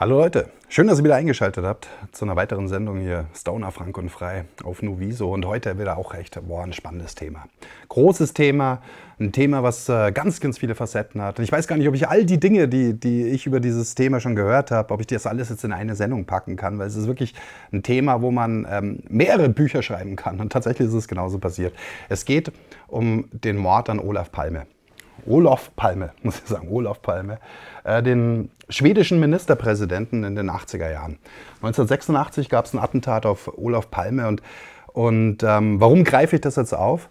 Hallo Leute, schön, dass ihr wieder eingeschaltet habt zu einer weiteren Sendung hier Stoner Frank und Frei auf Nuviso und heute wieder auch recht boah, ein spannendes Thema. Großes Thema, ein Thema, was äh, ganz, ganz viele Facetten hat. Und ich weiß gar nicht, ob ich all die Dinge, die, die ich über dieses Thema schon gehört habe, ob ich das alles jetzt in eine Sendung packen kann, weil es ist wirklich ein Thema, wo man ähm, mehrere Bücher schreiben kann. Und tatsächlich ist es genauso passiert. Es geht um den Mord an Olaf Palme. Olof Palme, muss ich sagen, Olof Palme, äh, den schwedischen Ministerpräsidenten in den 80er Jahren. 1986 gab es ein Attentat auf Olof Palme und, und ähm, warum greife ich das jetzt auf?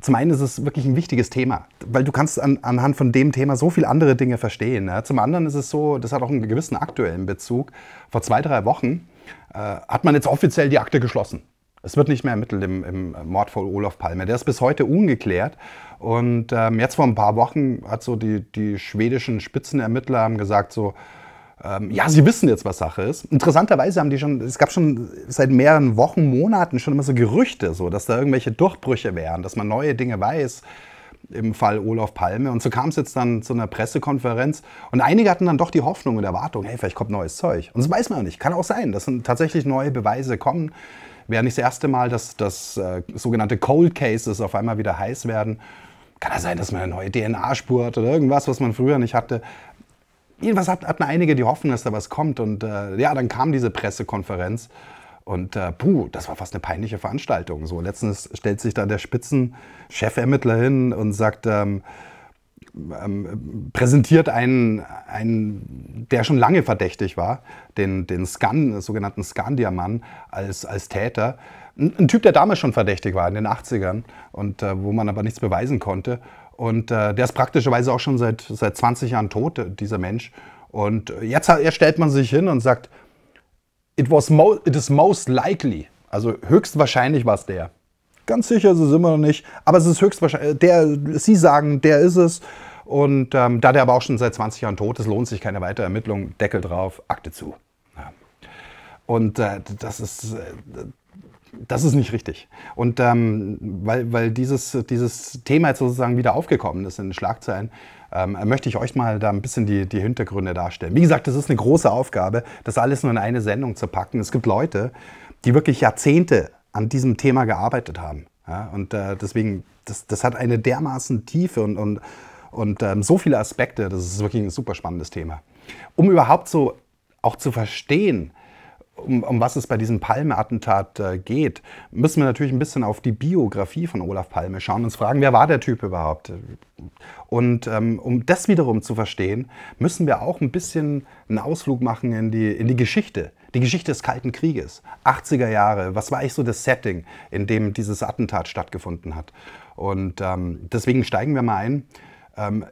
Zum einen ist es wirklich ein wichtiges Thema, weil du kannst an, anhand von dem Thema so viele andere Dinge verstehen. Ne? Zum anderen ist es so, das hat auch einen gewissen aktuellen Bezug. Vor zwei, drei Wochen äh, hat man jetzt offiziell die Akte geschlossen. Es wird nicht mehr ermittelt im, im Mord von Olaf Palme. Der ist bis heute ungeklärt. Und ähm, jetzt vor ein paar Wochen hat so die, die schwedischen Spitzenermittler haben gesagt so, ähm, ja, sie wissen jetzt, was Sache ist. Interessanterweise haben die schon, es gab schon seit mehreren Wochen, Monaten schon immer so Gerüchte, so, dass da irgendwelche Durchbrüche wären, dass man neue Dinge weiß im Fall Olaf Palme. Und so kam es jetzt dann zu einer Pressekonferenz. Und einige hatten dann doch die Hoffnung und Erwartung, hey, vielleicht kommt neues Zeug. Und das weiß man auch nicht. Kann auch sein, dass tatsächlich neue Beweise kommen. Wäre nicht das erste Mal, dass, dass äh, sogenannte Cold Cases auf einmal wieder heiß werden. Kann das sein, dass man eine neue DNA-Spur hat oder irgendwas, was man früher nicht hatte? Jedenfalls hatten einige die Hoffnung, dass da was kommt. Und äh, ja, dann kam diese Pressekonferenz. Und äh, puh, das war fast eine peinliche Veranstaltung. So, letztens stellt sich da der Spitzenchefermittler hin und sagt, ähm, ähm, präsentiert einen, einen, der schon lange verdächtig war, den, den Scan, sogenannten Scandiamann, als, als Täter ein, Typ, der damals schon verdächtig war, in den 80ern, und äh, wo man aber nichts beweisen konnte. Und äh, der ist praktischerweise auch schon seit, seit 20 Jahren tot, äh, dieser Mensch. Und äh, jetzt, jetzt stellt man sich hin und sagt, it, was mo it is most likely, also höchstwahrscheinlich war es der. Ganz sicher ist es immer noch nicht, aber es ist höchstwahrscheinlich, äh, der, Sie sagen, der ist es. Und ähm, da der aber auch schon seit 20 Jahren tot ist, lohnt sich keine weitere Ermittlung. Deckel drauf, Akte zu. Ja. Und äh, das ist, äh, das ist nicht richtig. Und ähm, weil, weil dieses, dieses Thema jetzt sozusagen wieder aufgekommen ist in den Schlagzeilen, ähm, möchte ich euch mal da ein bisschen die, die Hintergründe darstellen. Wie gesagt, das ist eine große Aufgabe, das alles nur in eine Sendung zu packen. Es gibt Leute, die wirklich Jahrzehnte an diesem Thema gearbeitet haben. Ja, und äh, deswegen, das, das hat eine dermaßen Tiefe und, und, und ähm, so viele Aspekte. Das ist wirklich ein super spannendes Thema. Um überhaupt so auch zu verstehen, um, um, was es bei diesem Palme-Attentat äh, geht, müssen wir natürlich ein bisschen auf die Biografie von Olaf Palme schauen und uns fragen, wer war der Typ überhaupt? Und ähm, um das wiederum zu verstehen, müssen wir auch ein bisschen einen Ausflug machen in die, in die Geschichte, die Geschichte des Kalten Krieges, 80er Jahre, was war eigentlich so das Setting, in dem dieses Attentat stattgefunden hat? Und ähm, deswegen steigen wir mal ein, ähm,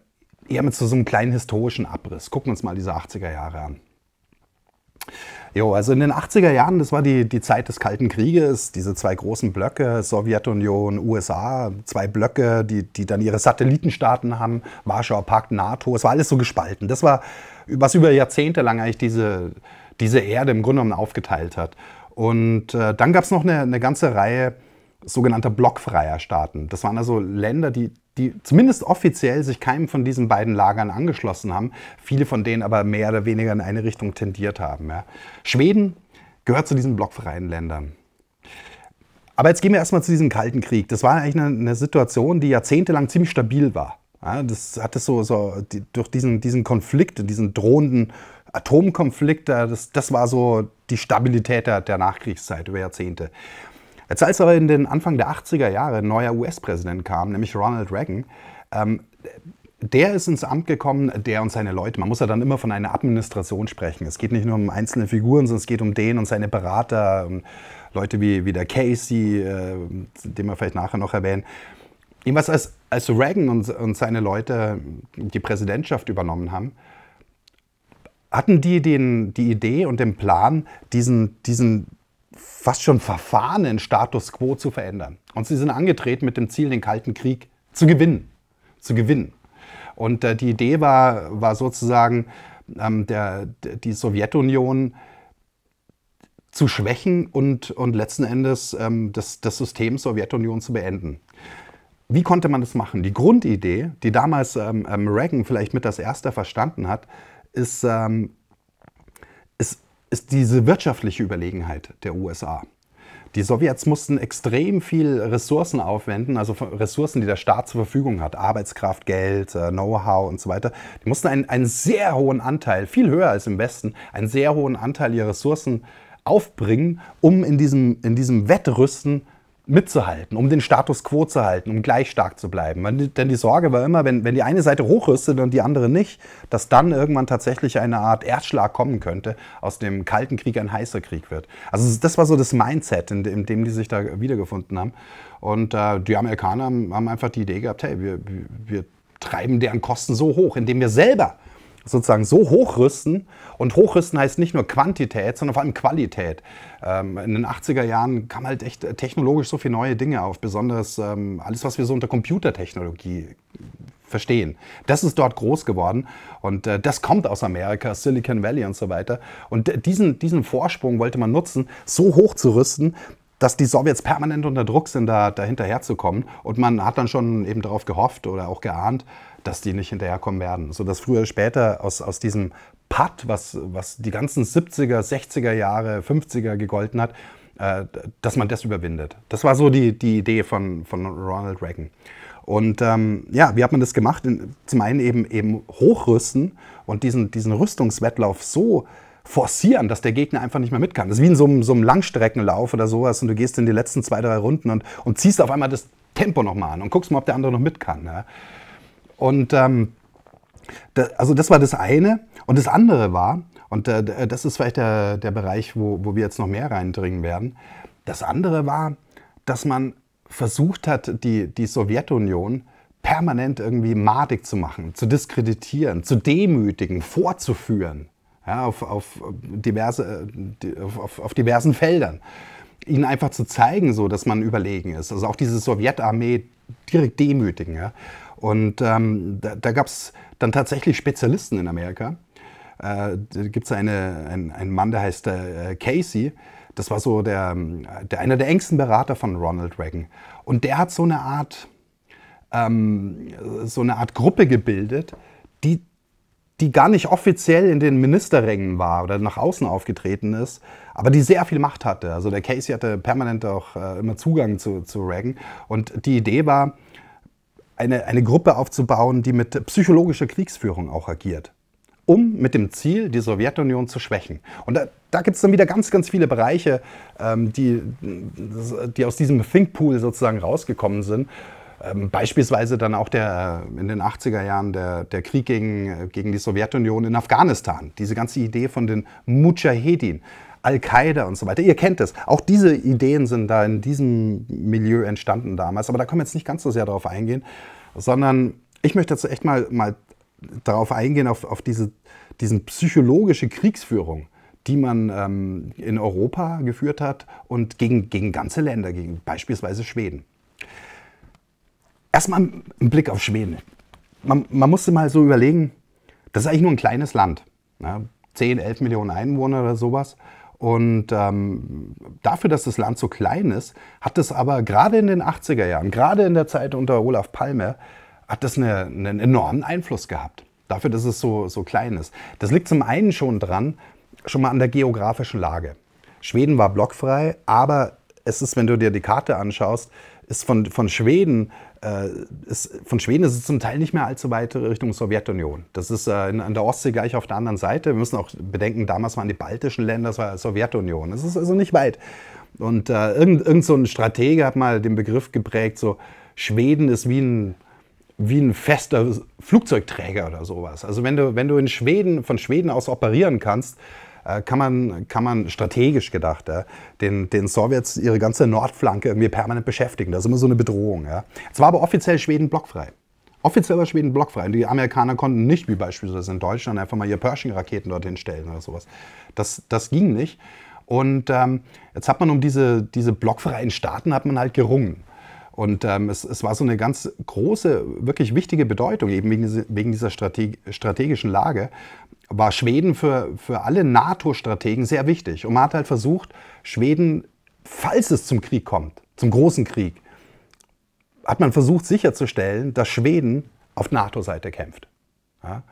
eher mit so, so einem kleinen historischen Abriss. Gucken wir uns mal diese 80er Jahre an. Jo, also in den 80er Jahren, das war die, die Zeit des Kalten Krieges, diese zwei großen Blöcke, Sowjetunion, USA, zwei Blöcke, die, die dann ihre Satellitenstaaten haben, Warschauer Pakt, NATO, es war alles so gespalten. Das war, was über Jahrzehnte lang eigentlich diese, diese Erde im Grunde genommen aufgeteilt hat. Und äh, dann gab es noch eine, eine ganze Reihe sogenannter blockfreier Staaten. Das waren also Länder, die die zumindest offiziell sich keinem von diesen beiden Lagern angeschlossen haben, viele von denen aber mehr oder weniger in eine Richtung tendiert haben. Ja. Schweden gehört zu diesen blockfreien Ländern. Aber jetzt gehen wir erstmal zu diesem Kalten Krieg. Das war eigentlich eine, eine Situation, die jahrzehntelang ziemlich stabil war. Ja, das hat es so, so die, durch diesen, diesen Konflikt, diesen drohenden Atomkonflikt, äh, das, das war so die Stabilität der, der Nachkriegszeit über Jahrzehnte. Als aber in den Anfang der 80er Jahre ein neuer US-Präsident kam, nämlich Ronald Reagan, ähm, der ist ins Amt gekommen, der und seine Leute. Man muss ja dann immer von einer Administration sprechen. Es geht nicht nur um einzelne Figuren, sondern es geht um den und seine Berater, um Leute wie, wie der Casey, äh, den wir vielleicht nachher noch erwähnen. Jedenfalls als, als Reagan und, und seine Leute die Präsidentschaft übernommen haben, hatten die den, die Idee und den Plan, diesen, diesen fast schon verfahrenen Status quo zu verändern. Und sie sind angetreten mit dem Ziel, den Kalten Krieg zu gewinnen. Zu gewinnen. Und äh, die Idee war, war sozusagen, ähm, der, die Sowjetunion zu schwächen und, und letzten Endes ähm, das, das System Sowjetunion zu beenden. Wie konnte man das machen? Die Grundidee, die damals ähm, ähm Reagan vielleicht mit das erste verstanden hat, ist ähm, ist diese wirtschaftliche Überlegenheit der USA. Die Sowjets mussten extrem viel Ressourcen aufwenden, also Ressourcen, die der Staat zur Verfügung hat, Arbeitskraft, Geld, äh, Know-how und so weiter. Die mussten einen, einen sehr hohen Anteil, viel höher als im Westen, einen sehr hohen Anteil ihrer Ressourcen aufbringen, um in diesem, in diesem Wettrüsten mitzuhalten, um den Status quo zu halten, um gleich stark zu bleiben. Denn die Sorge war immer, wenn, wenn die eine Seite hochrüstet und die andere nicht, dass dann irgendwann tatsächlich eine Art Erdschlag kommen könnte, aus dem Kalten Krieg ein heißer Krieg wird. Also das war so das Mindset, in, in dem die sich da wiedergefunden haben. Und äh, die Amerikaner haben einfach die Idee gehabt, hey, wir, wir treiben deren Kosten so hoch, indem wir selber sozusagen so hochrüsten. Und hochrüsten heißt nicht nur Quantität, sondern vor allem Qualität. Ähm, in den 80er Jahren kam halt echt technologisch so viele neue Dinge auf, besonders ähm, alles, was wir so unter Computertechnologie verstehen. Das ist dort groß geworden und äh, das kommt aus Amerika, Silicon Valley und so weiter. Und äh, diesen, diesen Vorsprung wollte man nutzen, so hoch zu rüsten, dass die Sowjets permanent unter Druck sind, da, da hinterherzukommen. Und man hat dann schon eben darauf gehofft oder auch geahnt, dass die nicht hinterherkommen werden. So dass früher oder später aus, aus diesem Putt, was, was die ganzen 70er, 60er Jahre, 50er gegolten hat, äh, dass man das überwindet. Das war so die, die Idee von, von Ronald Reagan. Und ähm, ja, wie hat man das gemacht? Zum einen eben, eben hochrüsten und diesen, diesen Rüstungswettlauf so forcieren, dass der Gegner einfach nicht mehr mit kann. Das ist wie in so einem, so einem Langstreckenlauf oder sowas und du gehst in die letzten zwei, drei Runden und, und ziehst auf einmal das Tempo nochmal an und guckst mal, ob der andere noch mit kann. Ne? Und ähm, da, also das war das eine. Und das andere war, und äh, äh, das ist vielleicht der, der Bereich, wo, wo wir jetzt noch mehr reindringen werden, das andere war, dass man versucht hat, die, die Sowjetunion permanent irgendwie madig zu machen, zu diskreditieren, zu demütigen, vorzuführen ja, auf, auf, diverse, äh, auf, auf diversen Feldern. Ihnen einfach zu zeigen, so dass man überlegen ist. Also auch diese Sowjetarmee direkt demütigen. Ja. Und ähm, da, da gab es dann tatsächlich Spezialisten in Amerika. Äh, da gibt es einen ein Mann, der heißt äh, Casey. Das war so der, der, einer der engsten Berater von Ronald Reagan. Und der hat so eine Art, ähm, so eine Art Gruppe gebildet, die, die gar nicht offiziell in den Ministerrängen war oder nach außen aufgetreten ist, aber die sehr viel Macht hatte. Also der Casey hatte permanent auch äh, immer Zugang zu, zu Reagan. Und die Idee war, eine, eine Gruppe aufzubauen, die mit psychologischer Kriegsführung auch agiert, um mit dem Ziel, die Sowjetunion zu schwächen. Und da, da gibt es dann wieder ganz, ganz viele Bereiche, ähm, die, die aus diesem Thinkpool sozusagen rausgekommen sind. Ähm, beispielsweise dann auch der, äh, in den 80er Jahren der, der Krieg gegen, äh, gegen die Sowjetunion in Afghanistan. Diese ganze Idee von den Mujahedin, Al-Qaida und so weiter. Ihr kennt es. Auch diese Ideen sind da in diesem Milieu entstanden damals. Aber da können wir jetzt nicht ganz so sehr darauf eingehen sondern ich möchte jetzt echt mal, mal darauf eingehen, auf, auf diese diesen psychologische Kriegsführung die man ähm, in Europa geführt hat und gegen, gegen ganze Länder, gegen beispielsweise Schweden. Erstmal ein Blick auf Schweden. Man, man musste mal so überlegen, das ist eigentlich nur ein kleines Land. Ne? 10, 11 Millionen Einwohner oder sowas. Und ähm, dafür, dass das Land so klein ist, hat es aber gerade in den 80er Jahren, gerade in der Zeit unter Olaf Palme, hat das eine, einen enormen Einfluss gehabt. Dafür, dass es so, so klein ist. Das liegt zum einen schon dran, schon mal an der geografischen Lage. Schweden war blockfrei, aber es ist, wenn du dir die Karte anschaust, ist von, von Schweden äh, ist, von Schweden ist es zum Teil nicht mehr allzu weit Richtung Sowjetunion. Das ist äh, in, an der Ostsee gleich auf der anderen Seite. Wir müssen auch bedenken, damals waren die baltischen Länder, das war Sowjetunion. Es ist also nicht weit. Und äh, irgend, irgend so ein Stratege hat mal den Begriff geprägt, so Schweden ist wie ein wie ein fester Flugzeugträger oder sowas. Also wenn du, wenn du in Schweden, von Schweden aus operieren kannst, äh, kann man, kann man strategisch gedacht ja, den, den Sowjets ihre ganze Nordflanke irgendwie permanent beschäftigen. Das ist immer so eine Bedrohung. Ja. Es war aber offiziell Schweden blockfrei. Offiziell war Schweden blockfrei. die Amerikaner konnten nicht, wie beispielsweise in Deutschland, einfach mal ihre Pershing-Raketen dorthin stellen oder sowas. Das, das ging nicht. Und ähm, jetzt hat man um diese, diese blockfreien Staaten hat man halt gerungen. Und ähm, es, es, war so eine ganz große, wirklich wichtige Bedeutung, eben wegen, diese, wegen dieser Strate strategischen Lage, war Schweden für, für alle NATO-Strategen sehr wichtig. Und man hat halt versucht, Schweden, falls es zum Krieg kommt, zum großen Krieg, hat man versucht sicherzustellen, dass Schweden auf NATO-Seite kämpft. Ja?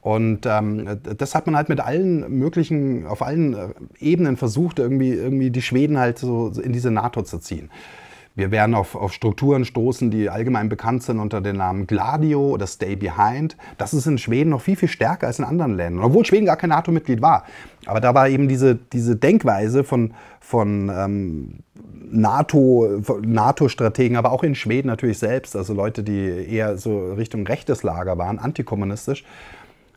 Und ähm, das hat man halt mit allen möglichen, auf allen äh, Ebenen versucht, irgendwie, irgendwie die Schweden halt so in diese NATO zu ziehen. Wir werden auf, auf Strukturen stoßen, die allgemein bekannt sind unter den Namen Gladio oder Stay Behind. Das ist in Schweden noch viel, viel stärker als in anderen Ländern, obwohl Schweden gar kein NATO-Mitglied war. Aber da war eben diese, diese Denkweise von, von ähm, NATO-Strategen, NATO aber auch in Schweden natürlich selbst, also Leute, die eher so Richtung rechtes Lager waren, antikommunistisch,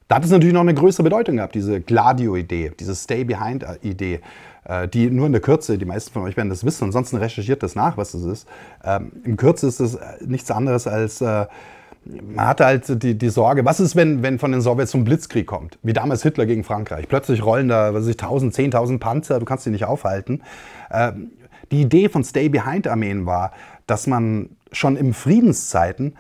da hat es natürlich noch eine größere Bedeutung gehabt, diese Gladio-Idee, diese Stay-Behind-Idee. Äh, die nur in der Kürze, die meisten von euch werden das wissen, ansonsten recherchiert das nach, was es ist. Ähm, Im Kürze ist es äh, nichts anderes als, äh, man hatte halt die, die Sorge, was ist, wenn, wenn von den Sowjets zum Blitzkrieg kommt, wie damals Hitler gegen Frankreich. Plötzlich rollen da, was weiß ich, 1000, 10.000 Panzer, du kannst die nicht aufhalten. Ähm, die Idee von Stay-Behind-Armeen war, dass man schon in Friedenszeiten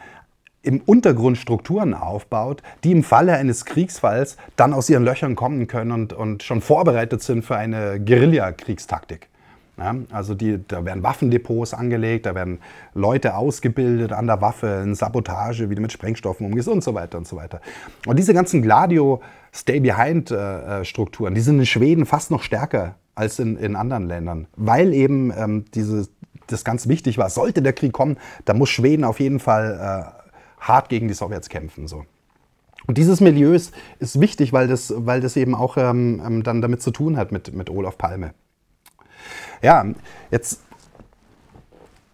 im Untergrund Strukturen aufbaut, die im Falle eines Kriegsfalls dann aus ihren Löchern kommen können und, und schon vorbereitet sind für eine Guerilla-Kriegstaktik. Ja, also die, da werden Waffendepots angelegt, da werden Leute ausgebildet an der Waffe, in Sabotage, wie du mit Sprengstoffen umgehst und so weiter und so weiter. Und diese ganzen Gladio-Stay-Behind-Strukturen, die sind in Schweden fast noch stärker als in, in anderen Ländern, weil eben ähm, diese, das ganz wichtig war, sollte der Krieg kommen, da muss Schweden auf jeden Fall äh, hart gegen die Sowjets kämpfen. So. Und dieses Milieu ist, ist wichtig, weil das, weil das eben auch ähm, ähm, dann damit zu tun hat mit, mit Olaf Palme. Ja, jetzt,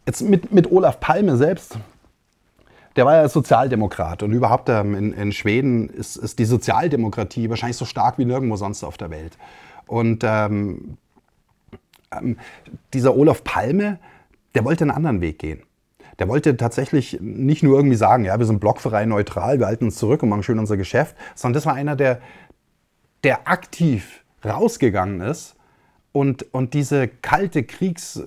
jetzt mit, mit Olaf Palme selbst, der war ja Sozialdemokrat und überhaupt ähm, in, in, Schweden ist, ist die Sozialdemokratie wahrscheinlich so stark wie nirgendwo sonst auf der Welt. Und ähm, ähm dieser Olaf Palme, der wollte einen anderen Weg gehen der wollte tatsächlich nicht nur irgendwie sagen, ja, wir sind Blockverein neutral, wir halten uns zurück und machen schön unser Geschäft, sondern das war einer, der, der aktiv rausgegangen ist und, und diese kalte Kriegs-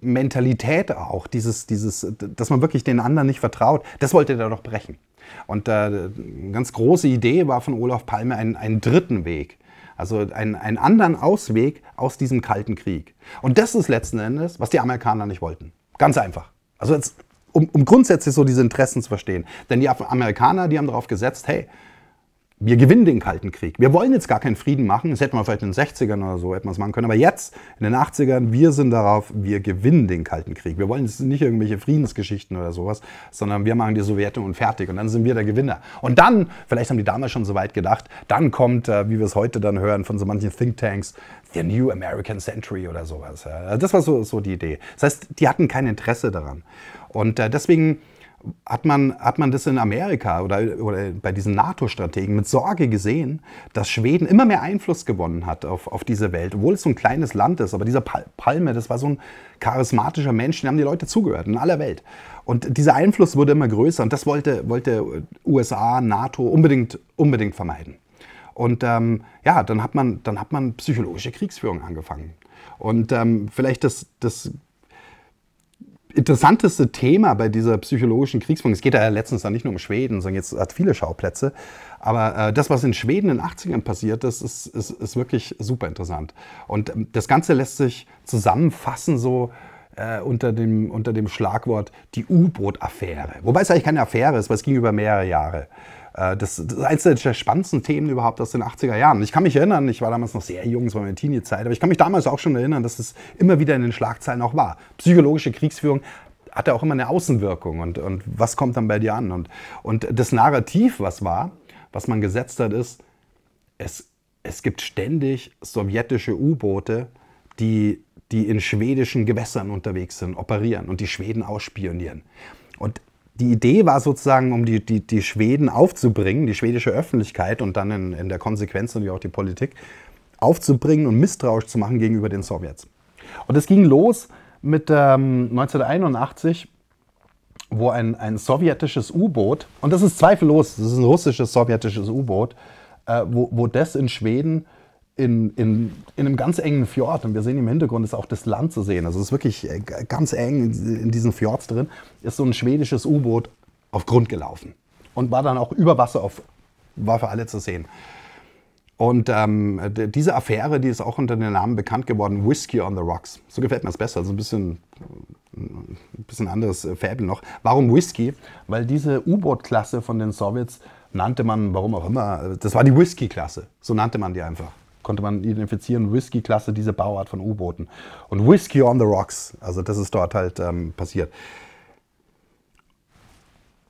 Mentalität auch, dieses, dieses, dass man wirklich den anderen nicht vertraut, das wollte er doch brechen. Und äh, eine ganz große Idee war von Olaf Palme einen, einen dritten Weg. Also einen, einen anderen Ausweg aus diesem Kalten Krieg. Und das ist letzten Endes, was die Amerikaner nicht wollten. Ganz einfach. Also jetzt, um, um grundsätzlich so diese Interessen zu verstehen. Denn die Amerikaner, die haben darauf gesetzt, hey, wir gewinnen den Kalten Krieg. Wir wollen jetzt gar keinen Frieden machen. Das hätten wir vielleicht in den 60ern oder so hätten machen können. Aber jetzt, in den 80ern, wir sind darauf, wir gewinnen den Kalten Krieg. Wir wollen jetzt nicht irgendwelche Friedensgeschichten oder sowas, sondern wir machen die Sowjetunion fertig und dann sind wir der Gewinner. Und dann, vielleicht haben die damals schon so weit gedacht, dann kommt, äh, wie wir es heute dann hören von so manchen Thinktanks, The New American Century oder sowas. Das war so, so die Idee. Das heißt, die hatten kein Interesse daran. Und äh, deswegen hat man, hat man das in Amerika oder, oder bei diesen NATO-Strategen mit Sorge gesehen, dass Schweden immer mehr Einfluss gewonnen hat auf, auf diese Welt, obwohl es so ein kleines Land ist. Aber dieser Palme, das war so ein charismatischer Mensch, dem haben die Leute zugehört in aller Welt. Und dieser Einfluss wurde immer größer und das wollte, wollte USA, NATO unbedingt, unbedingt vermeiden. Und ähm, ja, dann hat, man, dann hat man psychologische Kriegsführung angefangen. Und ähm, vielleicht das, das interessanteste Thema bei dieser psychologischen Kriegsführung, es geht ja letztens dann nicht nur um Schweden, sondern jetzt hat viele Schauplätze, aber äh, das, was in Schweden in den 80ern passiert ist, ist, ist, ist wirklich super interessant. Und ähm, das Ganze lässt sich zusammenfassen so äh, unter, dem, unter dem Schlagwort die U-Boot-Affäre. Wobei es eigentlich keine Affäre ist, weil es ging über mehrere Jahre. Äh, das, das ist eines der spannendsten Themen überhaupt aus den 80er Jahren. Ich kann mich erinnern, ich war damals noch sehr jung, es war meine Teenie-Zeit, aber ich kann mich damals auch schon erinnern, dass es immer wieder in den Schlagzeilen auch war. Psychologische Kriegsführung hatte auch immer eine Außenwirkung und, und was kommt dann bei dir an? Und, und das Narrativ, was war, was man gesetzt hat, ist, es, es gibt ständig sowjetische U-Boote, die, die in schwedischen Gewässern unterwegs sind, operieren und die Schweden ausspionieren. Und die Idee war sozusagen, um die, die, die Schweden aufzubringen, die schwedische Öffentlichkeit und dann in, in der Konsequenz natürlich auch die Politik aufzubringen und misstrauisch zu machen gegenüber den Sowjets. Und es ging los mit ähm, 1981, wo ein, ein sowjetisches U-Boot, und das ist zweifellos, das ist ein russisches sowjetisches U-Boot, äh, wo, wo das in Schweden in, in, in einem ganz engen Fjord und wir sehen im Hintergrund ist auch das Land zu sehen. Also es ist wirklich äh, ganz eng in diesen Fjords drin, ist so ein schwedisches U-Boot auf Grund gelaufen und war dann auch über Wasser auf, war für alle zu sehen. Und ähm, diese Affäre, die ist auch unter dem Namen bekannt geworden, Whiskey on the Rocks. So gefällt mir das besser, also ein bisschen, ein bisschen anderes äh, Fäbel noch. Warum Whiskey? Weil diese U-Boot-Klasse von den Sowjets nannte man, warum auch immer, das war die Whiskey-Klasse. So nannte man die einfach konnte man identifizieren, Whisky-Klasse, diese Bauart von U-Booten. Und Whisky on the Rocks, also das ist dort halt ähm, passiert.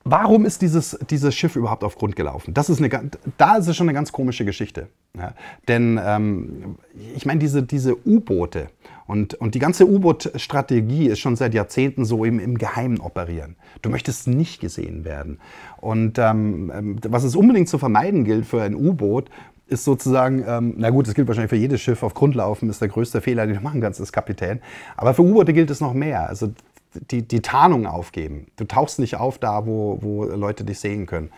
Warum ist dieses, dieses Schiff überhaupt auf Grund gelaufen? Das ist eine, da ist es schon eine ganz komische Geschichte. Ja, denn ähm, ich meine, diese, diese U-Boote und, und die ganze U-Boot-Strategie ist schon seit Jahrzehnten so im, im Geheimen operieren. Du möchtest nicht gesehen werden. Und ähm, ähm was es unbedingt zu vermeiden gilt für ein U-Boot, ist sozusagen, ähm, na gut, das gilt wahrscheinlich für jedes Schiff, auf Grundlaufen ist der größte Fehler, den du machen kannst als Kapitän. Aber für U-Boote gilt es noch mehr. Also die, die Tarnung aufgeben. Du tauchst nicht auf da, wo, wo Leute dich sehen können.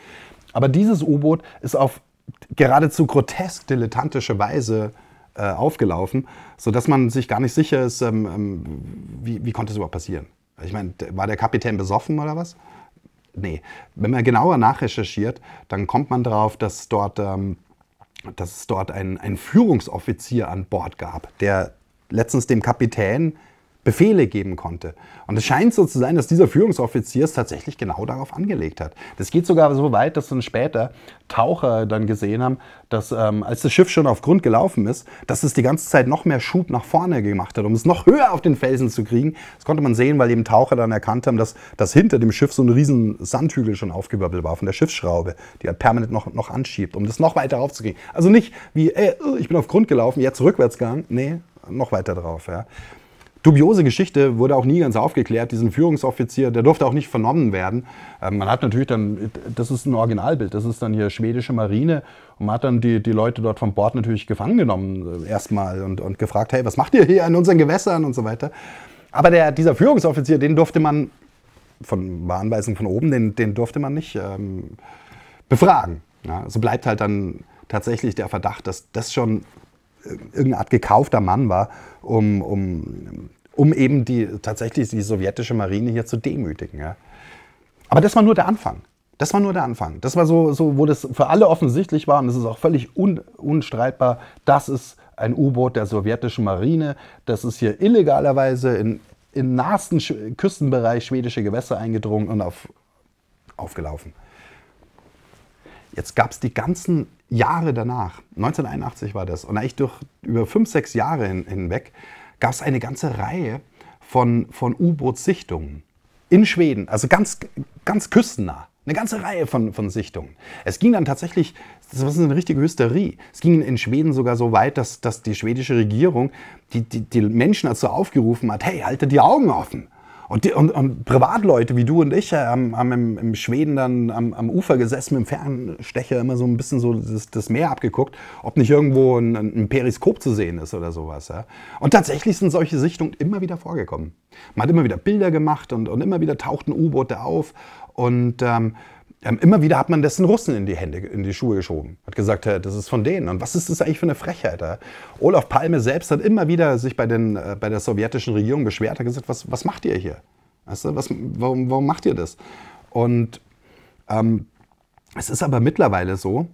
Aber dieses U-Boot ist auf geradezu grotesk dilettantische Weise äh, aufgelaufen, sodass man sich gar nicht sicher ist, ähm, ähm, wie, wie konnte es überhaupt passieren. Also ich meine, war der Kapitän besoffen oder was? Nee. Wenn man genauer nachrecherchiert, dann kommt man darauf, dass dort ähm, dass es dort einen, einen Führungsoffizier an Bord gab, der letztens dem Kapitän Befehle geben konnte. Und es scheint so zu sein, dass dieser Führungsoffizier es tatsächlich genau darauf angelegt hat. Das geht sogar so weit, dass dann später Taucher dann gesehen haben, dass ähm, als das Schiff schon auf Grund gelaufen ist, dass es die ganze Zeit noch mehr Schub nach vorne gemacht hat, um es noch höher auf den Felsen zu kriegen. Das konnte man sehen, weil eben Taucher dann erkannt haben, dass, dass hinter dem Schiff so ein riesen Sandhügel schon aufgewirbelt war von der Schiffsschraube, die er halt permanent noch, noch anschiebt, um das noch weiter raufzukriegen. Also nicht wie, ey, äh, ich bin auf Grund gelaufen, jetzt rückwärts gegangen. Nee, noch weiter drauf. Ja. Dubiose Geschichte wurde auch nie ganz aufgeklärt. Diesen Führungsoffizier, der durfte auch nicht vernommen werden. Ähm, man hat natürlich dann, das ist ein Originalbild, das ist dann hier schwedische Marine und man hat dann die, die Leute dort von Bord natürlich gefangen genommen äh, erstmal und, und gefragt, hey, was macht ihr hier in unseren Gewässern und so weiter. Aber der, dieser Führungsoffizier, den durfte man, von war Anweisung von oben, den, den durfte man nicht ähm, befragen. Ja, so bleibt halt dann tatsächlich der Verdacht, dass das schon äh, irgendeine Art gekaufter Mann war, um, um um eben die, tatsächlich die sowjetische Marine hier zu demütigen. Ja. Aber das war nur der Anfang. Das war nur der Anfang. Das war so, so wo das für alle offensichtlich war, und es ist auch völlig un, unstreitbar, das ist ein U-Boot der sowjetischen Marine, das ist hier illegalerweise in, in nahesten Sch Küstenbereich schwedische Gewässer eingedrungen und auf, aufgelaufen. Jetzt gab es die ganzen Jahre danach, 1981 war das, und eigentlich durch über fünf, sechs Jahre hin, hinweg, gab es eine ganze Reihe von, von U-Boot-Sichtungen in Schweden, also ganz, ganz küstennah. Eine ganze Reihe von, von Sichtungen. Es ging dann tatsächlich, das ist eine richtige Hysterie. Es ging in Schweden sogar so weit, dass, dass die schwedische Regierung die, die, die Menschen dazu aufgerufen hat, hey, haltet die Augen offen. Und, die, und, und Privatleute wie du und ich haben, haben im, im, Schweden dann am, am, Ufer gesessen, mit dem Fernstecher immer so ein bisschen so das, das Meer abgeguckt, ob nicht irgendwo ein, ein, Periskop zu sehen ist oder sowas. Ja? Und tatsächlich sind solche Sichtungen immer wieder vorgekommen. Man hat immer wieder Bilder gemacht und, und immer wieder taucht ein U-Boot da auf. Und ähm, ähm, immer wieder hat man dessen Russen in die Hände, in die Schuhe geschoben. Hat gesagt, das ist von denen. Und was ist das eigentlich für eine Frechheit? Olaf Palme selbst hat immer wieder sich bei, den, äh, bei der sowjetischen Regierung beschwert, hat gesagt, was, was macht ihr hier? Weißt du, was, warum, warum macht ihr das? Und ähm, es ist aber mittlerweile so,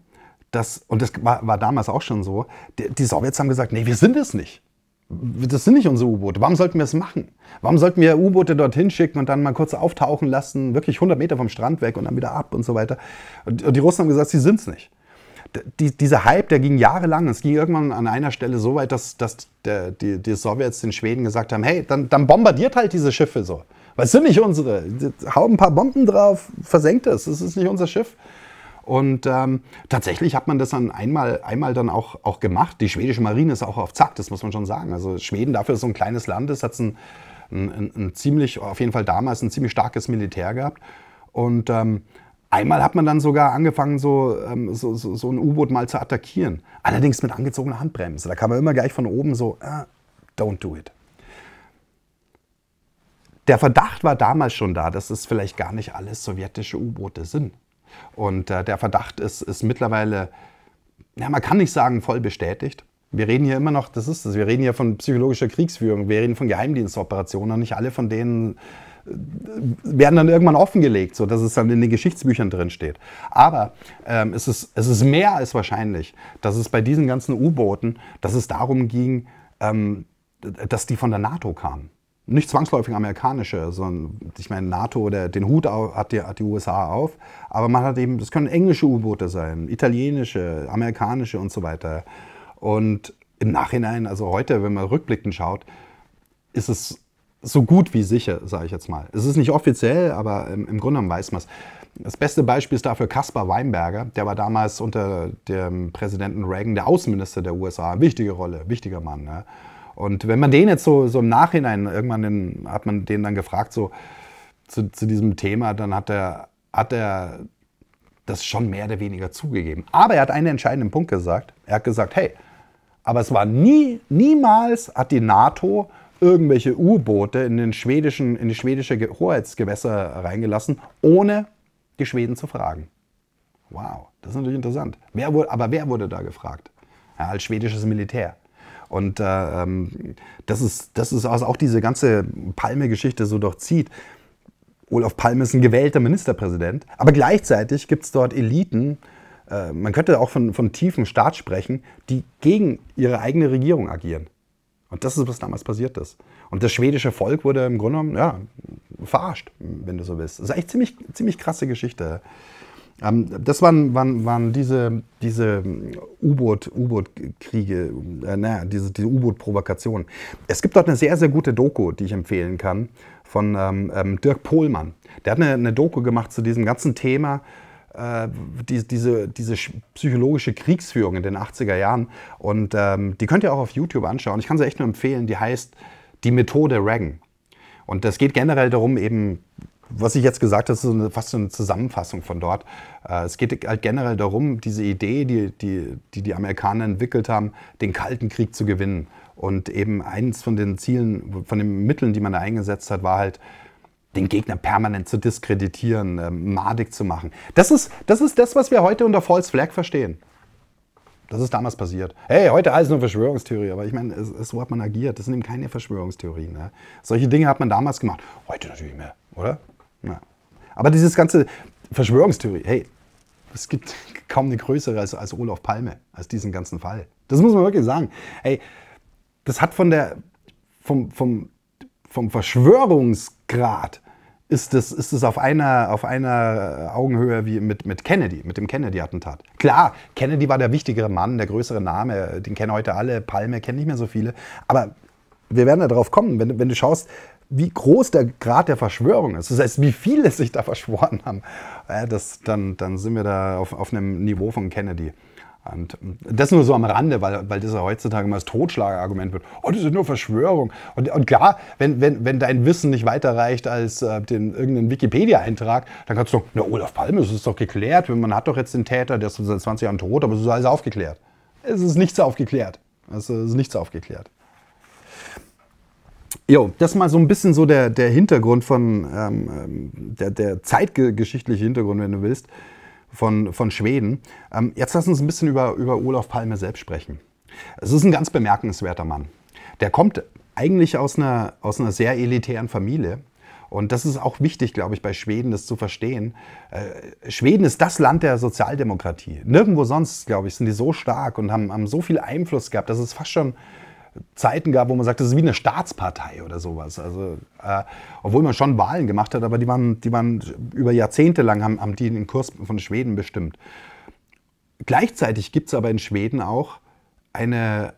dass, und das war, war damals auch schon so, die, die Sowjets haben gesagt, nee, wir sind es nicht das sind nicht unsere U-Boote. Warum sollten wir es machen? Warum sollten wir U-Boote dorthin schicken und dann mal kurz auftauchen lassen, wirklich 100 Meter vom Strand weg und dann wieder ab und so weiter? Und die Russen haben gesagt, sie sind es nicht. Die, dieser Hype, der ging jahrelang. Es ging irgendwann an einer Stelle so weit, dass, dass der, die, die, Sowjets den Schweden gesagt haben: hey, dann, dann bombardiert halt diese Schiffe so. Weil es sind nicht unsere. Hau ein paar Bomben drauf, versenkt es. Das ist nicht unser Schiff. Und ähm, tatsächlich hat man das dann einmal, einmal dann auch, auch gemacht. Die schwedische Marine ist auch auf Zack, das muss man schon sagen. Also Schweden dafür, dass so ein kleines Land ist, hat es ein, ein, ein, ziemlich, auf jeden Fall damals ein ziemlich starkes Militär gehabt. Und ähm, Einmal hat man dann sogar angefangen, so, ähm, so, so, so, ein U-Boot mal zu attackieren. Allerdings mit angezogener Handbremse. Da kam man immer gleich von oben so, äh, don't do it. Der Verdacht war damals schon da, dass es vielleicht gar nicht alles sowjetische U-Boote sind. Und äh, der Verdacht ist, ist mittlerweile, ja, man kann nicht sagen, voll bestätigt. Wir reden hier immer noch, das ist das, wir reden hier von psychologischer Kriegsführung, wir reden von Geheimdienstoperationen und nicht alle von denen äh, werden dann irgendwann offengelegt, sodass es dann in den Geschichtsbüchern drin steht. Aber ähm, es, ist, es ist mehr als wahrscheinlich, dass es bei diesen ganzen U-Booten, dass es darum ging, ähm, dass die von der NATO kamen nicht zwangsläufig amerikanische, sondern ich meine NATO, der, den Hut hat, die, hat die USA auf, aber man hat eben, das können englische U-Boote sein, italienische, amerikanische und so weiter. Und im Nachhinein, also heute, wenn man rückblickend schaut, ist es so gut wie sicher, sage ich jetzt mal. Es ist nicht offiziell, aber im, im Grunde genommen weiß man es. Das beste Beispiel ist dafür Kaspar Weinberger, der war damals unter dem Präsidenten Reagan der Außenminister der USA. Wichtige Rolle, wichtiger Mann. Ne? Und wenn man den jetzt so, so im Nachhinein, irgendwann den, hat man den dann gefragt, so zu, zu diesem Thema, dann hat er, hat er das schon mehr oder weniger zugegeben. Aber er hat einen entscheidenden Punkt gesagt. Er hat gesagt, hey, aber es war nie, niemals hat die NATO irgendwelche U-Boote in, den schwedischen, in die schwedische Hoheitsgewässer reingelassen, ohne die Schweden zu fragen. Wow, das ist natürlich interessant. Wer wurde, aber wer wurde da gefragt? Ja, als schwedisches Militär. Und äh, ähm, das ist, das ist also auch diese ganze Palme-Geschichte so durchzieht. Olaf Palme ist ein gewählter Ministerpräsident, aber gleichzeitig gibt es dort Eliten, äh, man könnte auch von, von tiefem Staat sprechen, die gegen ihre eigene Regierung agieren. Und das ist, was damals passiert ist. Und das schwedische Volk wurde im Grunde genommen ja, verarscht, wenn du so willst. Das ist eigentlich ziemlich, ziemlich krasse Geschichte. Ähm, das waren, waren, waren diese, diese U-Boot-Kriege, äh, naja, diese, diese U-Boot-Provokationen. Es gibt dort eine sehr, sehr gute Doku, die ich empfehlen kann, von ähm, ähm, Dirk Pohlmann. Der hat eine, eine, Doku gemacht zu diesem ganzen Thema, äh, die, diese, diese psychologische Kriegsführung in den 80er Jahren. Und ähm, die könnt ihr auch auf YouTube anschauen. Ich kann sie echt nur empfehlen. Die heißt Die Methode Reagan. Und das geht generell darum, eben was ich jetzt gesagt habe, ist so eine, fast so eine Zusammenfassung von dort. Äh, es geht halt generell darum, diese Idee, die, die die, die Amerikaner entwickelt haben, den Kalten Krieg zu gewinnen. Und eben eins von den Zielen, von den Mitteln, die man da eingesetzt hat, war halt, den Gegner permanent zu diskreditieren, ähm, madig zu machen. Das ist, das ist das, was wir heute unter False Flag verstehen. Das ist damals passiert. Hey, heute alles nur Verschwörungstheorie, aber ich meine, so hat man agiert. Das sind eben keine Verschwörungstheorien. Ne? Solche Dinge hat man damals gemacht. Heute natürlich mehr, oder? Ja. Aber dieses ganze Verschwörungstheorie, hey, es gibt kaum eine größere als, als Olaf Palme, als diesen ganzen Fall. Das muss man wirklich sagen. Hey, das hat von der, vom, vom, vom Verschwörungsgrad ist es ist das auf, einer, auf einer Augenhöhe wie mit, mit Kennedy, mit dem Kennedy-Attentat. Klar, Kennedy war der wichtigere Mann, der größere Name, den kennen heute alle, Palme kennen nicht mehr so viele. Aber wir werden da drauf kommen, wenn, wenn du schaust, wie groß der Grad der Verschwörung ist. Das heißt, wie viele sich da verschworen haben. Das, dann, dann sind wir da auf, auf einem Niveau von Kennedy. Und das nur so am Rande, weil, weil das ja heutzutage immer als Totschlagargument wird. Oh, das ist nur Verschwörung. Und, und klar, wenn, wenn, wenn dein Wissen nicht weiter reicht als äh, den, irgendeinen Wikipedia-Eintrag, dann kannst du sagen, na, Olaf Palme, das ist doch geklärt. Man hat doch jetzt den Täter, der ist seit 20 Jahren tot, aber es ist alles aufgeklärt. Es ist nichts aufgeklärt. Also, es ist nichts aufgeklärt. Jo, das ist mal so ein bisschen so der, der Hintergrund von, ähm, ähm, der, der zeitgeschichtliche Hintergrund, wenn du willst, von, von Schweden. Ähm, jetzt lass uns ein bisschen über, über Olaf Palme selbst sprechen. Es ist ein ganz bemerkenswerter Mann. Der kommt eigentlich aus einer, aus einer sehr elitären Familie. Und das ist auch wichtig, glaube ich, bei Schweden, das zu verstehen. Äh, Schweden ist das Land der Sozialdemokratie. Nirgendwo sonst, glaube ich, sind die so stark und haben, haben so viel Einfluss gehabt, dass es fast schon Zeiten gab, wo man sagt, das ist wie eine Staatspartei oder sowas. Also, äh, obwohl man schon Wahlen gemacht hat, aber die waren, die waren über Jahrzehnte lang haben, haben die den Kurs von Schweden bestimmt. Gleichzeitig gibt es aber in Schweden auch eine,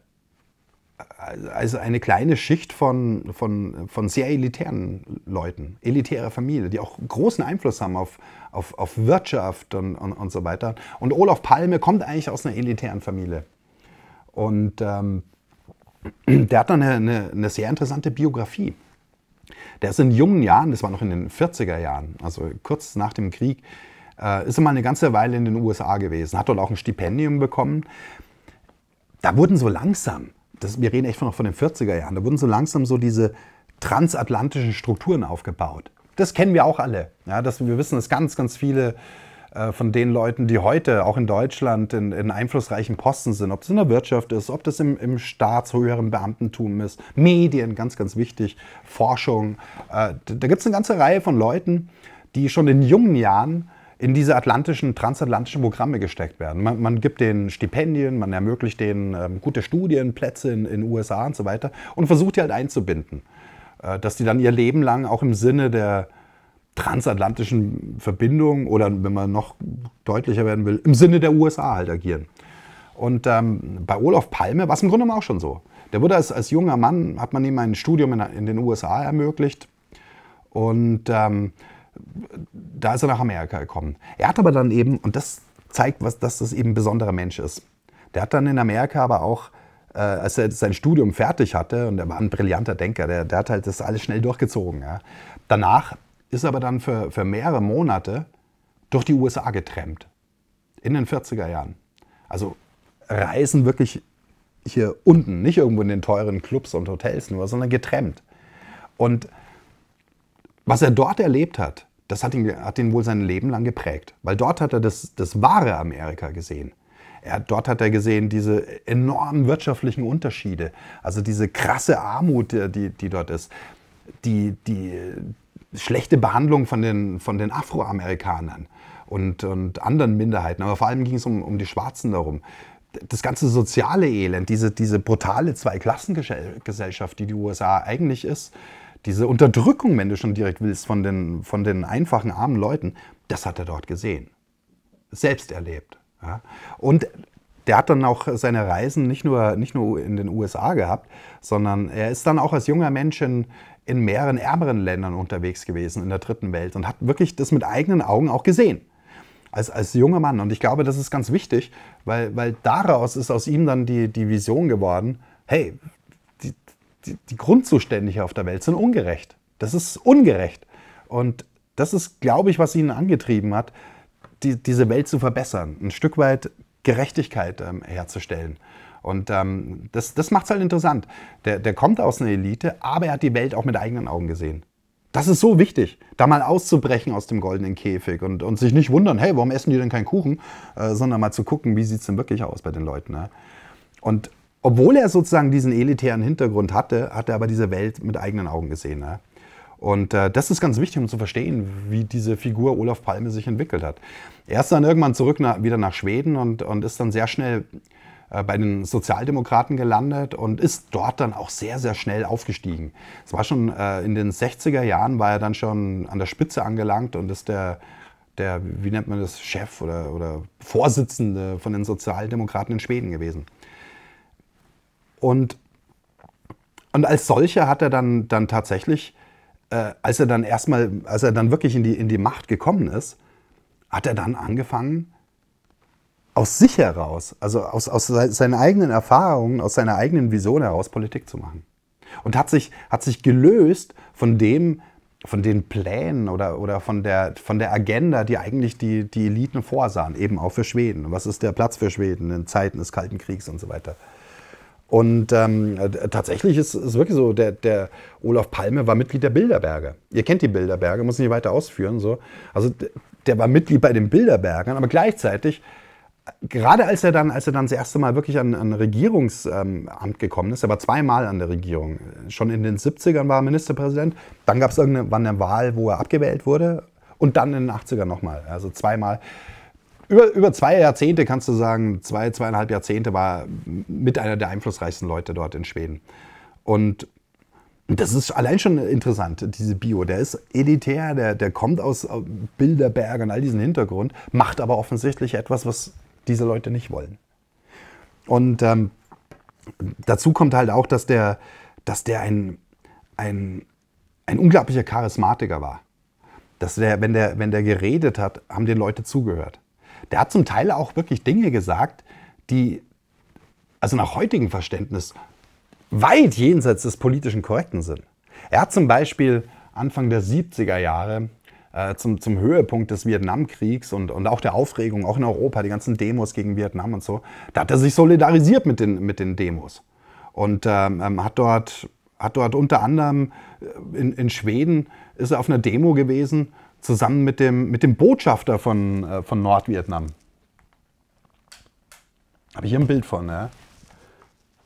also eine kleine Schicht von, von, von sehr elitären Leuten, elitäre Familie, die auch großen Einfluss haben auf, auf, auf Wirtschaft und, und, und so weiter. Und Olaf Palme kommt eigentlich aus einer elitären Familie. Und ähm, der hat dann eine, eine, eine sehr interessante Biografie. Der ist in jungen Jahren, das war noch in den 40er Jahren, also kurz nach dem Krieg, äh, ist er mal eine ganze Weile in den USA gewesen, hat dort auch ein Stipendium bekommen. Da wurden so langsam, das, wir reden echt noch von den 40er Jahren, da wurden so langsam so diese transatlantischen Strukturen aufgebaut. Das kennen wir auch alle. Ja, dass wir wissen, dass ganz, ganz viele äh, von den Leuten, die heute auch in Deutschland in, in einflussreichen Posten sind, ob das in der Wirtschaft ist, ob das im, im staatshöheren Beamtentum ist, Medien, ganz, ganz wichtig, Forschung. Äh, da gibt es eine ganze Reihe von Leuten, die schon in jungen Jahren in diese atlantischen, transatlantischen Programme gesteckt werden. Man, man gibt denen Stipendien, man ermöglicht denen ähm, gute Studienplätze in den USA und so weiter und versucht die halt einzubinden, äh, dass die dann ihr Leben lang auch im Sinne der, transatlantischen Verbindung oder wenn man noch deutlicher werden will, im Sinne der USA halt agieren. Und ähm, bei Olaf Palme war es im Grunde auch schon so. Der wurde als, als junger Mann, hat man ihm ein Studium in, in den USA ermöglicht und ähm, da ist er nach Amerika gekommen. Er hat aber dann eben, und das zeigt, was, dass das eben ein besonderer Mensch ist, der hat dann in Amerika aber auch äh, als er sein Studium fertig hatte, und er war ein brillanter Denker, der, der hat halt das alles schnell durchgezogen. Ja. Danach ist aber dann für, für mehrere Monate durch die USA getrennt. In den 40er Jahren. Also Reisen wirklich hier unten, nicht irgendwo in den teuren Clubs und Hotels nur, sondern getrennt. Und was er dort erlebt hat, das hat ihn, hat ihn wohl sein Leben lang geprägt. Weil dort hat er das, das wahre Amerika gesehen. Er, dort hat er gesehen diese enormen wirtschaftlichen Unterschiede, also diese krasse Armut, die, die dort ist, die, die, schlechte Behandlung von den, von den Afroamerikanern und, und anderen Minderheiten. Aber vor allem ging es um, um die Schwarzen darum. Das ganze soziale Elend, diese, diese brutale Zweiklassengesellschaft, die die USA eigentlich ist, diese Unterdrückung, wenn du schon direkt willst, von den, von den einfachen armen Leuten, das hat er dort gesehen, selbst erlebt. Ja. Und der hat dann auch seine Reisen nicht nur, nicht nur in den USA gehabt, sondern er ist dann auch als junger Mensch in, in mehreren ärmeren Ländern unterwegs gewesen, in der dritten Welt und hat wirklich das mit eigenen Augen auch gesehen. Als, als junger Mann. Und ich glaube, das ist ganz wichtig, weil, weil daraus ist aus ihm dann die, die Vision geworden, hey, die, die, die Grundzustände hier auf der Welt sind ungerecht. Das ist ungerecht. Und das ist, glaube ich, was ihn angetrieben hat, die, diese Welt zu verbessern, ein Stück weit Gerechtigkeit ähm, herzustellen. Und ähm, das, das macht es halt interessant. Der, der kommt aus einer Elite, aber er hat die Welt auch mit eigenen Augen gesehen. Das ist so wichtig, da mal auszubrechen aus dem goldenen Käfig und, und sich nicht wundern, hey, warum essen die denn keinen Kuchen, äh, sondern mal zu gucken, wie sieht es denn wirklich aus bei den Leuten. Ne? Und obwohl er sozusagen diesen elitären Hintergrund hatte, hat er aber diese Welt mit eigenen Augen gesehen. Ne? Und äh, das ist ganz wichtig, um zu verstehen, wie diese Figur Olaf Palme sich entwickelt hat. Er ist dann irgendwann zurück nach, wieder nach Schweden und, und ist dann sehr schnell äh, bei den Sozialdemokraten gelandet und ist dort dann auch sehr, sehr schnell aufgestiegen. Es war schon äh, in den 60er Jahren, war er dann schon an der Spitze angelangt und ist der, der wie nennt man das, Chef oder, oder Vorsitzende von den Sozialdemokraten in Schweden gewesen. Und, und als solcher hat er dann, dann tatsächlich, äh, als er dann erstmal, als er dann wirklich in die, in die Macht gekommen ist, hat er dann angefangen, aus sich heraus, also aus, aus seinen eigenen Erfahrungen, aus seiner eigenen Vision heraus Politik zu machen. Und hat sich, hat sich gelöst von dem, von den Plänen oder, oder von, der, von der Agenda, die eigentlich die, die Eliten vorsahen, eben auch für Schweden. Was ist der Platz für Schweden in Zeiten des Kalten Kriegs und so weiter. Und ähm, tatsächlich ist es wirklich so, der, der, Olaf Palme war Mitglied der Bilderberger. Ihr kennt die Bilderberger, muss nicht weiter ausführen. So. Also der war Mitglied bei den Bilderbergern, aber gleichzeitig gerade als er dann, als er dann das erste Mal wirklich an, an Regierungsamt gekommen ist, er war zweimal an der Regierung. Schon in den 70ern war er Ministerpräsident, dann gab es irgendwann eine Wahl, wo er abgewählt wurde und dann in den 80ern nochmal. Also zweimal. Über, über zwei Jahrzehnte kannst du sagen, zwei, zweieinhalb Jahrzehnte war mit einer der einflussreichsten Leute dort in Schweden. Und das ist allein schon interessant, diese Bio. Der ist elitär, der, der kommt aus Bilderberg und all diesen Hintergrund, macht aber offensichtlich etwas, was diese Leute nicht wollen. Und ähm, dazu kommt halt auch, dass der, dass der ein, ein, ein unglaublicher Charismatiker war. Dass der, wenn der, wenn der geredet hat, haben die Leute zugehört. Der hat zum Teil auch wirklich Dinge gesagt, die, also nach heutigem Verständnis, weit jenseits des politischen Korrekten sind. Er hat zum Beispiel Anfang der 70er Jahre äh, zum, zum Höhepunkt des Vietnamkriegs und, und auch der Aufregung, auch in Europa, die ganzen Demos gegen Vietnam und so, da hat er sich solidarisiert mit den, mit den Demos. Und ähm, ähm hat, dort, hat dort unter anderem äh, in, in Schweden ist er auf einer Demo gewesen, zusammen mit dem, mit dem Botschafter von, äh, von Nordvietnam. Habe ich hier ein Bild von, ja?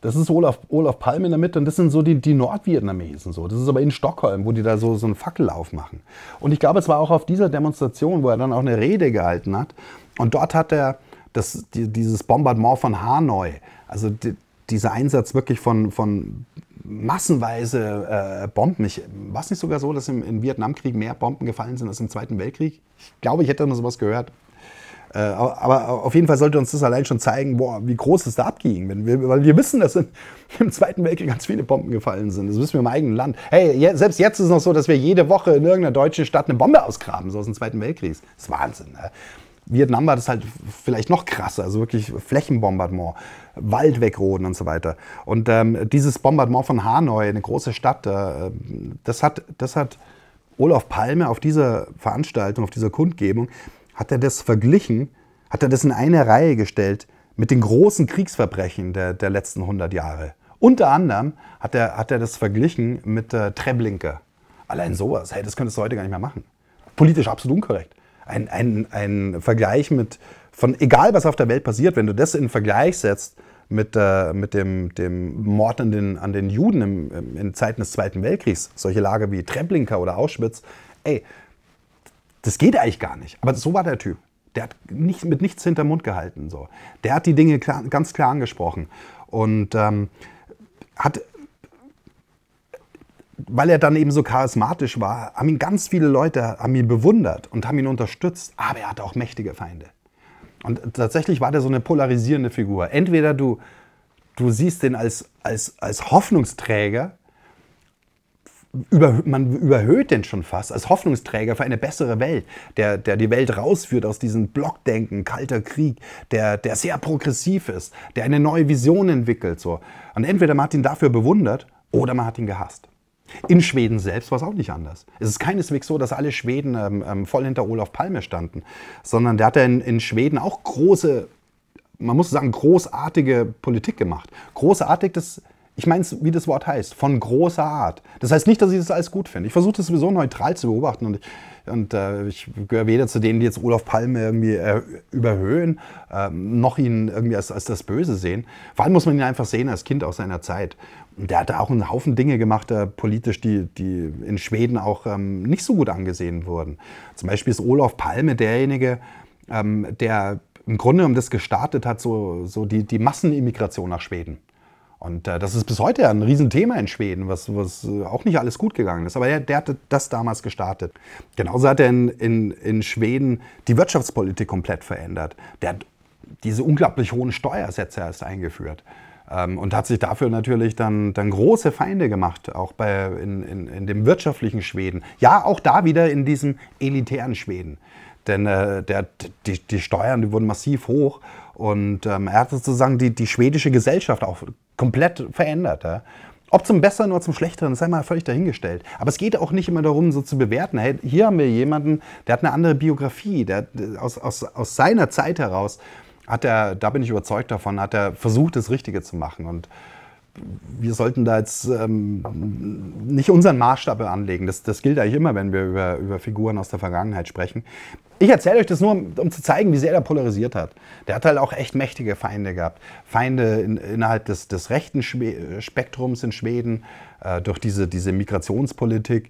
Das ist Olaf, Olaf Palme in der Mitte und das sind so die, die Nordvietnamesen. So. Das ist aber in Stockholm, wo die da so, so einen Fackellauf machen. Und ich glaube, es war auch auf dieser Demonstration, wo er dann auch eine Rede gehalten hat. Und dort hat er das, die, dieses Bombardement von Hanoi, also die, dieser Einsatz wirklich von, von massenweise äh, Bomben. war es nicht sogar so, dass im, im Vietnamkrieg mehr Bomben gefallen sind als im Zweiten Weltkrieg? Ich glaube, ich hätte noch sowas gehört. Äh, aber, auf jeden Fall sollte uns das allein schon zeigen, boah, wie groß es da abging. Wenn wir, weil wir wissen, dass in, im Zweiten Weltkrieg ganz viele Bomben gefallen sind. Das wissen wir im eigenen Land. Hey, je, selbst jetzt ist es noch so, dass wir jede Woche in irgendeiner deutschen Stadt eine Bombe ausgraben, so aus dem Zweiten Weltkrieg. Das ist Wahnsinn. Ne? Vietnam war das halt vielleicht noch krasser, also wirklich Flächenbombardement, Wald wegroden und so weiter. Und ähm, dieses Bombardement von Hanoi, eine große Stadt, äh, das, hat, das hat Olaf Palme auf dieser Veranstaltung, auf dieser Kundgebung, hat er das verglichen, hat er das in eine Reihe gestellt mit den großen Kriegsverbrechen der, der letzten 100 Jahre. Unter anderem hat er, hat er das verglichen mit äh, Treblinka. Allein sowas, hey, das könntest du heute gar nicht mehr machen. Politisch absolut unkorrekt. Ein, ein, ein Vergleich mit, von egal was auf der Welt passiert, wenn du das in Vergleich setzt mit, äh, mit dem, dem Mord an den, an den Juden im, im, in Zeiten des Zweiten Weltkriegs, solche Lager wie Treblinka oder Auschwitz, ey, das geht eigentlich gar nicht. Aber so war der Typ. Der hat nicht, mit nichts hinterm Mund gehalten. So. Der hat die Dinge klar, ganz klar angesprochen. Und ähm, hat, weil er dann eben so charismatisch war, haben ihn ganz viele Leute haben ihn bewundert und haben ihn unterstützt. Aber er hatte auch mächtige Feinde. Und tatsächlich war der so eine polarisierende Figur. Entweder du, du siehst den als, als, als Hoffnungsträger über, man überhöht den schon fast als Hoffnungsträger für eine bessere Welt, der, der die Welt rausführt aus diesem Blockdenken, kalter Krieg, der, der sehr progressiv ist, der eine neue Vision entwickelt. So. Und entweder man hat ihn dafür bewundert oder man hat ihn gehasst. In Schweden selbst war es auch nicht anders. Es ist keineswegs so, dass alle Schweden ähm, ähm, voll hinter Olaf Palme standen, sondern der hat ja in, in Schweden auch große, man muss sagen, großartige Politik gemacht. Großartig, das ist ich meine es, wie das Wort heißt, von großer Art. Das heißt nicht, dass ich das alles gut finde. Ich versuche das sowieso neutral zu beobachten und ich, und, äh, ich gehöre weder zu denen, die jetzt Olaf Palme irgendwie äh, überhöhen, äh, noch ihn irgendwie als, als das Böse sehen. Vor allem muss man ihn einfach sehen als Kind aus seiner Zeit. Und der hat auch einen Haufen Dinge gemacht, äh, politisch, die, die in Schweden auch ähm, nicht so gut angesehen wurden. Zum Beispiel ist Olaf Palme derjenige, ähm, der im Grunde um das gestartet hat, so, so die, die Massenimmigration nach Schweden. Und äh, das ist bis heute ein Riesenthema in Schweden, was, was äh, auch nicht alles gut gegangen ist. Aber er, der hatte das damals gestartet. Genauso hat er in, in, in Schweden die Wirtschaftspolitik komplett verändert. Der hat diese unglaublich hohen Steuersätze erst eingeführt ähm, und hat sich dafür natürlich dann, dann große Feinde gemacht, auch bei, in, in, in dem wirtschaftlichen Schweden. Ja, auch da wieder in diesem elitären Schweden. Denn äh, der, die, die Steuern, die wurden massiv hoch. Und ähm, er hat sozusagen die, die schwedische Gesellschaft auch komplett verändert. Ja? Ob zum Besseren oder zum Schlechteren, sei mal völlig dahingestellt. Aber es geht auch nicht immer darum, so zu bewerten, hey, hier haben wir jemanden, der hat eine andere Biografie, der äh, aus, aus, aus seiner Zeit heraus hat er, da bin ich überzeugt davon, hat er versucht, das Richtige zu machen. Und wir sollten da jetzt ähm, nicht unseren Maßstab anlegen. Das, das gilt eigentlich immer, wenn wir über, über Figuren aus der Vergangenheit sprechen. Ich erzähle euch das nur, um, um, zu zeigen, wie sehr er polarisiert hat. Der hat halt auch echt mächtige Feinde gehabt. Feinde in, innerhalb des, des rechten Schwe Spektrums in Schweden, äh, durch diese, diese Migrationspolitik,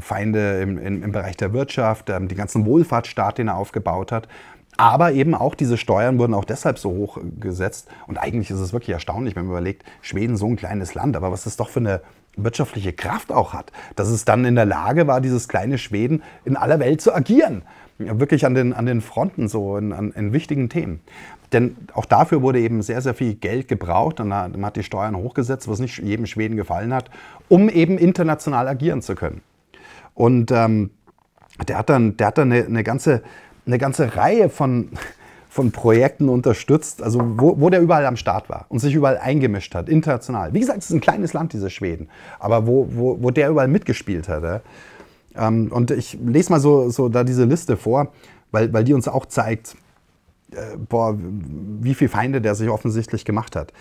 Feinde im, im, im Bereich der Wirtschaft, äh, die ganzen Wohlfahrtsstaat, den er aufgebaut hat. Aber eben auch diese Steuern wurden auch deshalb so hoch äh, gesetzt. Und eigentlich ist es wirklich erstaunlich, wenn man überlegt, Schweden so ein kleines Land, aber was das doch für eine wirtschaftliche Kraft auch hat, dass es dann in der Lage war, dieses kleine Schweden in aller Welt zu agieren. Wirklich an den, an den Fronten, so in, an, in wichtigen Themen. Denn auch dafür wurde eben sehr, sehr viel Geld gebraucht und man hat die Steuern hochgesetzt, was nicht jedem Schweden gefallen hat, um eben international agieren zu können. Und ähm, der hat dann, der hat dann eine, eine ganze eine ganze Reihe von, von Projekten unterstützt, also wo, wo der überall am Start war und sich überall eingemischt hat, international. Wie gesagt, es ist ein kleines Land, diese Schweden, aber wo, wo, wo der überall mitgespielt hat. Ja? Ähm, und ich lese mal so, so da diese Liste vor, weil, weil die uns auch zeigt, äh, boah, wie viele Feinde der sich offensichtlich gemacht hat.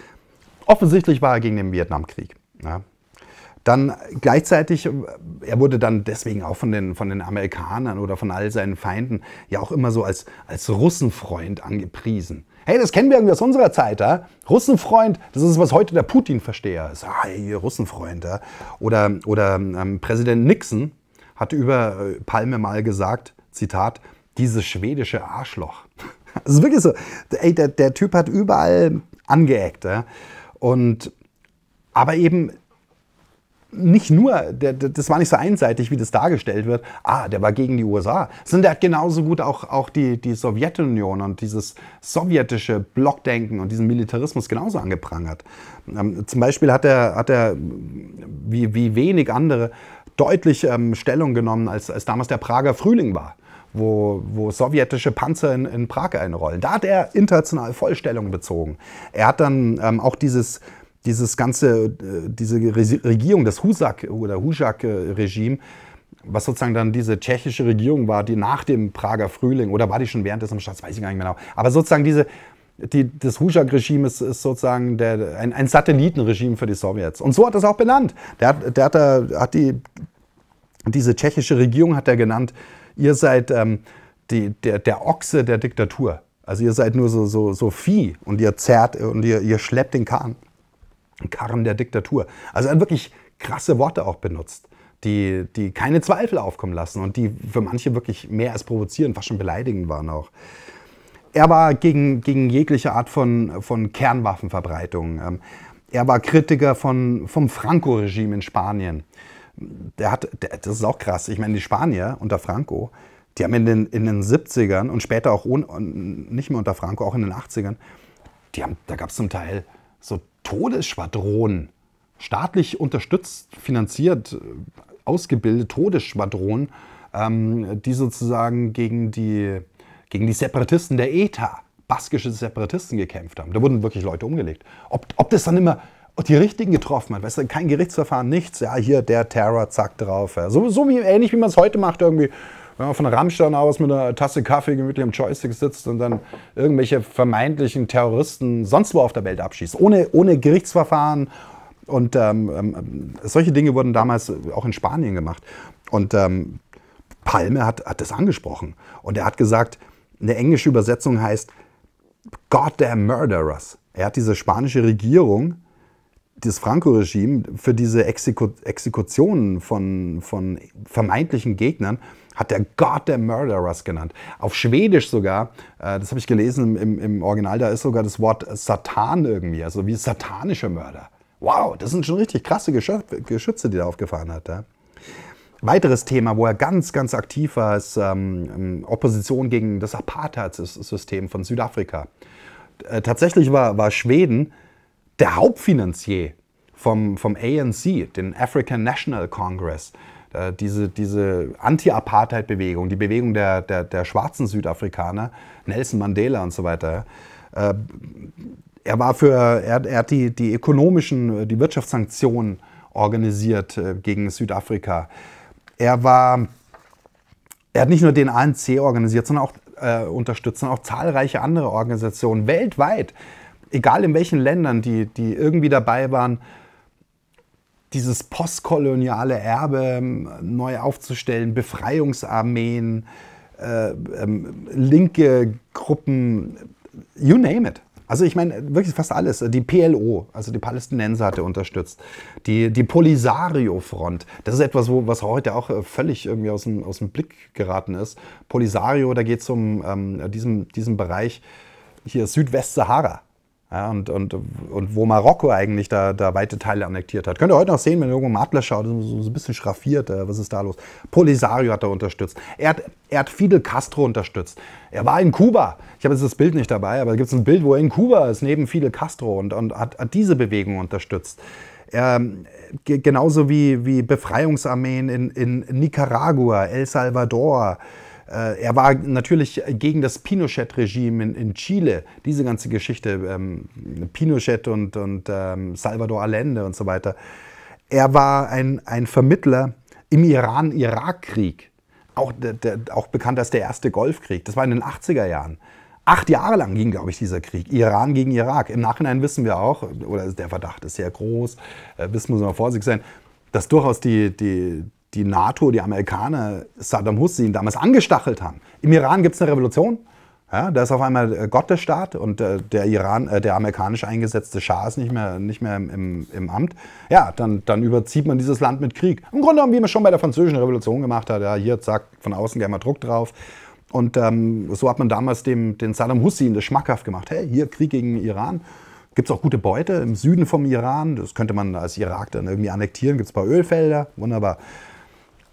Offensichtlich war er gegen den Vietnamkrieg. Ja? Dann gleichzeitig, er wurde dann deswegen auch von den, von den Amerikanern oder von all seinen Feinden ja auch immer so als, als Russenfreund angepriesen. Hey, das kennen wir irgendwie aus unserer Zeit, ja? Russenfreund, das ist, was heute der Putin-Versteher ist. Ah, hey, Russenfreund, ja? Oder, oder ähm, Präsident Nixon hat über äh, Palme mal gesagt, Zitat, dieses schwedische Arschloch. Es ist wirklich so, ey, der, der Typ hat überall angeeckt, ja? Und aber eben nicht nur, der, der, das war nicht so einseitig, wie das dargestellt wird, ah, der war gegen die USA, sondern der hat genauso gut auch, auch die, die Sowjetunion und dieses sowjetische Blockdenken und diesen Militarismus genauso angeprangert. Ähm, zum Beispiel hat er, hat er wie, wie wenig andere deutlich ähm, Stellung genommen, als, als damals der Prager Frühling war. Wo, wo, sowjetische Panzer in, in, Prag einrollen. Da hat er international Vollstellung bezogen. Er hat dann ähm, auch dieses dieses ganze, äh, diese Regierung, das Husak oder Husak-Regime, was sozusagen dann diese tschechische Regierung war, die nach dem Prager Frühling, oder war die schon während des Umstands, weiß ich gar nicht mehr genau. Aber sozusagen diese, die, das Husak-Regime ist, ist, sozusagen der, ein, ein, Satellitenregime für die Sowjets. Und so hat er es auch benannt. Der der hat, der hat die, diese tschechische Regierung hat er genannt, ihr seid ähm, die, der, der Ochse der Diktatur. Also ihr seid nur so, so, so Vieh und ihr zerrt und ihr, ihr schleppt den Kahn. Karren der Diktatur. Also er hat wirklich krasse Worte auch benutzt, die, die keine Zweifel aufkommen lassen und die für manche wirklich mehr als provozierend, fast schon beleidigend waren auch. Er war gegen, gegen jegliche Art von, von Kernwaffenverbreitung. Ähm, er war Kritiker von, vom Franco-Regime in Spanien. Der hat, der, das ist auch krass. Ich meine, die Spanier unter Franco, die haben in den, in den 70ern und später auch ohne, nicht mehr unter Franco, auch in den 80ern, die haben, da gab es zum Teil so Todesschwadronen, staatlich unterstützt, finanziert, ausgebildet Todesschwadronen, ähm, die sozusagen gegen die, gegen die Separatisten der ETA, baskische Separatisten, gekämpft haben. Da wurden wirklich Leute umgelegt. Ob, ob das dann immer die Richtigen getroffen hat, weißt du, kein Gerichtsverfahren, nichts. Ja, hier der Terror, zack, drauf. Ja. So, so wie, ähnlich, wie man es heute macht irgendwie. Wenn man von Rammstein aus mit einer Tasse Kaffee gemütlich am Joystick sitzt und dann irgendwelche vermeintlichen Terroristen sonst wo auf der Welt abschießt, ohne, ohne Gerichtsverfahren. Und ähm, ähm solche Dinge wurden damals auch in Spanien gemacht. Und ähm, Palme hat, hat das angesprochen. Und er hat gesagt, eine englische Übersetzung heißt Goddamn murderers. Er hat diese spanische Regierung das Franco-Regime für diese Exeku Exekutionen von, von vermeintlichen Gegnern hat der Gott der Murderers genannt. Auf Schwedisch sogar, äh, das habe ich gelesen im, im Original, da ist sogar das Wort Satan irgendwie, also wie satanische Mörder. Wow, das sind schon richtig krasse Geschütze, die er aufgefahren hat. Ja? Weiteres Thema, wo er ganz, ganz aktiv war, ist ähm, Opposition gegen das Apartheid-System von Südafrika. Äh, tatsächlich war, war Schweden der Hauptfinanzier vom, vom ANC, den African National Congress, äh, diese, diese Anti-Apartheid-Bewegung, die Bewegung der, der, der schwarzen Südafrikaner, Nelson Mandela und so weiter, äh, er war für, er, er, hat die, die ökonomischen, äh, die Wirtschaftssanktionen organisiert gegen Südafrika. Er war, er hat nicht nur den ANC organisiert, sondern auch äh, unterstützt, sondern auch zahlreiche andere Organisationen weltweit egal in welchen Ländern, die, die irgendwie dabei waren, dieses postkoloniale Erbe ähm, neu aufzustellen, Befreiungsarmeen, äh, ähm, linke Gruppen, you name it. Also ich meine, wirklich fast alles. Die PLO, also die Palästinenser hatte unterstützt. Die, die Polisario-Front, das ist etwas, wo, was heute auch äh, völlig irgendwie aus dem, aus dem Blick geraten ist. Polisario, da geht es um ähm, diesen, diesen Bereich hier Südwest-Sahara. Ja, und, und, und wo Marokko eigentlich da, da weite Teile annektiert hat. Könnt ihr heute noch sehen, wenn ihr irgendwo mal Atlas schaut, so, so ein bisschen schraffiert, äh, was ist da los? Polisario hat er unterstützt. Er hat, er hat Fidel Castro unterstützt. Er war in Kuba. Ich habe jetzt das Bild nicht dabei, aber da gibt es ein Bild, wo er in Kuba ist, neben Fidel Castro und, und hat, hat diese Bewegung unterstützt. Ähm, genauso wie, wie Befreiungsarmeen in, in Nicaragua, El Salvador, äh, er war natürlich gegen das Pinochet-Regime in, in, Chile, diese ganze Geschichte, ähm, Pinochet und, und ähm, Salvador Allende und so weiter. Er war ein, ein Vermittler im Iran-Irak-Krieg, auch, auch bekannt als der erste Golfkrieg. Das war in den 80er Jahren. Acht Jahre lang ging, glaube ich, dieser Krieg. Iran gegen Irak. Im Nachhinein wissen wir auch, oder der Verdacht ist sehr groß, äh, das muss man vorsichtig sein, dass durchaus die, die, die NATO, die Amerikaner Saddam Hussein damals angestachelt haben. Im Iran gibt es eine Revolution. Ja, da ist auf einmal äh, Gott der Staat und äh, der Iran, äh, der amerikanisch eingesetzte Schah ist nicht mehr, nicht mehr im, im, Amt. Ja, dann, dann überzieht man dieses Land mit Krieg. Im Grunde genommen, wie man schon bei der Französischen Revolution gemacht hat. Ja, hier, zack, von außen gerne mal Druck drauf. Und ähm, so hat man damals dem, den Saddam Hussein das schmackhaft gemacht. Hey, hier Krieg gegen Iran. Gibt es auch gute Beute im Süden vom Iran. Das könnte man als Irak dann irgendwie annektieren. Gibt es ein paar Ölfelder. Wunderbar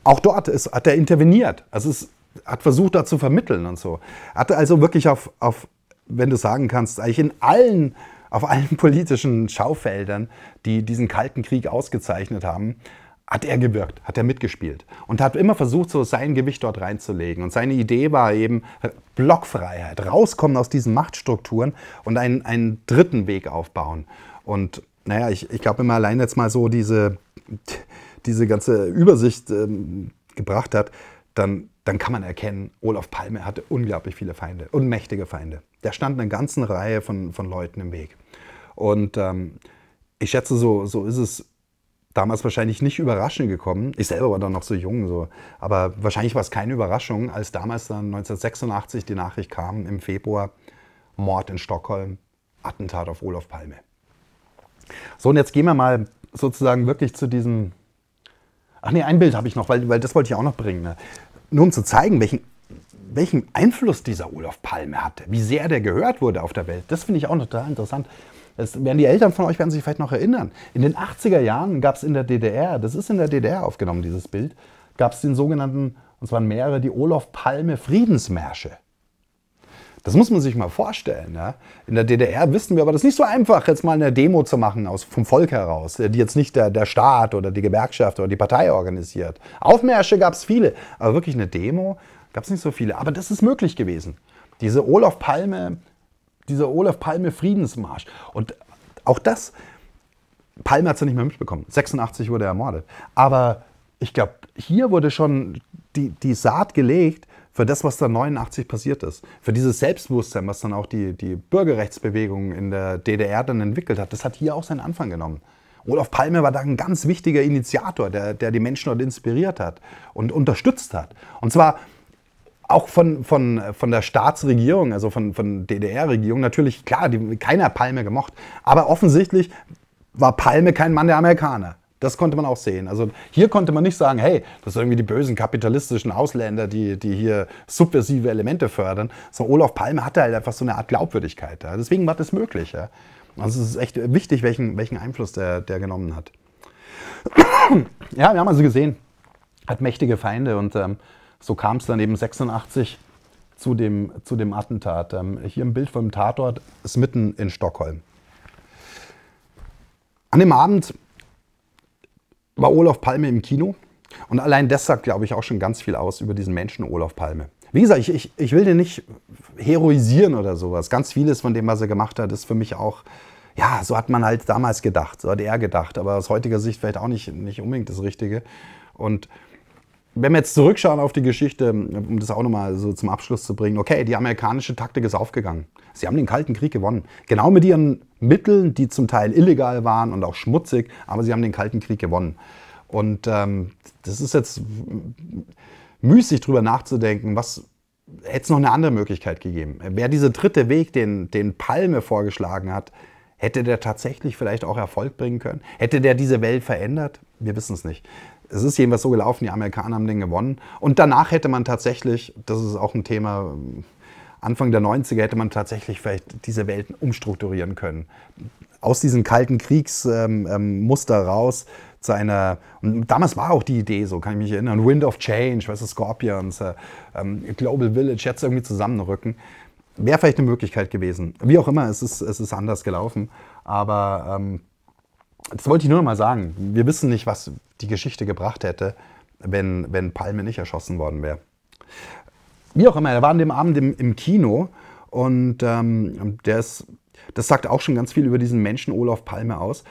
auch dort ist, hat er interveniert. Also es hat versucht, da zu vermitteln und so. Hatte also wirklich auf, auf, wenn du sagen kannst, eigentlich in allen, auf allen politischen Schaufeldern, die diesen Kalten Krieg ausgezeichnet haben, hat er gewirkt, hat er mitgespielt und hat immer versucht, so sein Gewicht dort reinzulegen. Und seine Idee war eben Blockfreiheit, rauskommen aus diesen Machtstrukturen und einen, einen dritten Weg aufbauen. Und naja, ich, ich glaube immer allein jetzt mal so diese, diese ganze Übersicht ähm, gebracht hat, dann, dann kann man erkennen, Olaf Palme hatte unglaublich viele Feinde und mächtige Feinde. Da stand eine ganze Reihe von, von Leuten im Weg. Und ähm, ich schätze, so, so ist es damals wahrscheinlich nicht überraschend gekommen. Ich selber war dann noch so jung, so. aber wahrscheinlich war es keine Überraschung, als damals dann 1986 die Nachricht kam, im Februar, Mord in Stockholm, Attentat auf Olaf Palme. So, und jetzt gehen wir mal sozusagen wirklich zu diesem Ach nee, ein Bild habe ich noch, weil, weil das wollte ich auch noch bringen. Ne? Nur um zu zeigen, welchen, welchen Einfluss dieser Olaf Palme hatte, wie sehr der gehört wurde auf der Welt. Das finde ich auch total interessant. Das werden die Eltern von euch werden sich vielleicht noch erinnern. In den 80er Jahren gab es in der DDR, das ist in der DDR aufgenommen, dieses Bild, gab es den sogenannten, und zwar mehrere, die Olaf Palme Friedensmärsche. Das muss man sich mal vorstellen. Ne? In der DDR wissen wir aber, das ist nicht so einfach, jetzt mal eine Demo zu machen aus, vom Volk heraus, äh, die jetzt nicht der, der Staat oder die Gewerkschaft oder die Partei organisiert. Aufmärsche gab es viele, aber wirklich eine Demo gab es nicht so viele. Aber das ist möglich gewesen. Diese Olaf Palme, dieser Olaf Palme Friedensmarsch. Und auch das, Palme hat es ja nicht mehr mitbekommen. 86 wurde er ermordet. Aber ich glaube, hier wurde schon die, die Saat gelegt, für das, was da 89 passiert ist, für dieses Selbstbewusstsein, was dann auch die, die Bürgerrechtsbewegung in der DDR dann entwickelt hat, das hat hier auch seinen Anfang genommen. Olaf Palme war da ein ganz wichtiger Initiator, der, der die Menschen dort inspiriert hat und unterstützt hat. Und zwar auch von, von, von der Staatsregierung, also von, von DDR-Regierung, natürlich, klar, die, keiner Palme gemocht, aber offensichtlich war Palme kein Mann der Amerikaner. Das konnte man auch sehen. Also hier konnte man nicht sagen, hey, das sind irgendwie die bösen kapitalistischen Ausländer, die, die hier subversive Elemente fördern. So Olaf Palme hatte halt einfach so eine Art Glaubwürdigkeit. Ja. Deswegen war das möglich. Ja. Also es ist echt wichtig, welchen, welchen Einfluss der, der genommen hat. ja, wir haben also gesehen, hat mächtige Feinde und ähm, so kam es dann eben 86 zu dem, zu dem Attentat. Ähm, hier ein Bild vom Tatort, ist mitten in Stockholm. An dem Abend war Olaf Palme im Kino. Und allein das sagt, glaube ich, auch schon ganz viel aus über diesen Menschen Olaf Palme. Wie gesagt, ich, ich, ich will den nicht heroisieren oder sowas. Ganz vieles von dem, was er gemacht hat, ist für mich auch, ja, so hat man halt damals gedacht, so hat er gedacht, aber aus heutiger Sicht vielleicht auch nicht, nicht unbedingt das Richtige. Und wenn wir jetzt zurückschauen auf die Geschichte, um das auch nochmal so zum Abschluss zu bringen, okay, die amerikanische Taktik ist aufgegangen. Sie haben den Kalten Krieg gewonnen. Genau mit ihren Mitteln, die zum Teil illegal waren und auch schmutzig, aber sie haben den Kalten Krieg gewonnen. Und ähm, das ist jetzt müßig drüber nachzudenken, was hätte es noch eine andere Möglichkeit gegeben. Wäre dieser dritte Weg, den, den Palme vorgeschlagen hat, hätte der tatsächlich vielleicht auch Erfolg bringen können? Hätte der diese Welt verändert? Wir wissen es nicht es ist jedenfalls so gelaufen, die Amerikaner haben den gewonnen. Und danach hätte man tatsächlich, das ist auch ein Thema, Anfang der 90er hätte man tatsächlich vielleicht diese Welten umstrukturieren können. Aus diesem kalten Kriegsmuster ähm, ähm raus zu einer, und damals war auch die Idee so, kann ich mich erinnern, Wind of Change, weißt du, Scorpions, äh, ähm, Global Village, jetzt irgendwie zusammenrücken. Wäre vielleicht eine Möglichkeit gewesen. Wie auch immer, es ist, es ist anders gelaufen. Aber ähm, das wollte ich nur noch mal sagen. Wir wissen nicht, was die Geschichte gebracht hätte, wenn, wenn Palme nicht erschossen worden wäre. Wie auch immer, er war an dem Abend im, im Kino und ähm, der ist, das sagt auch schon ganz viel über diesen Menschen Olaf Palme aus.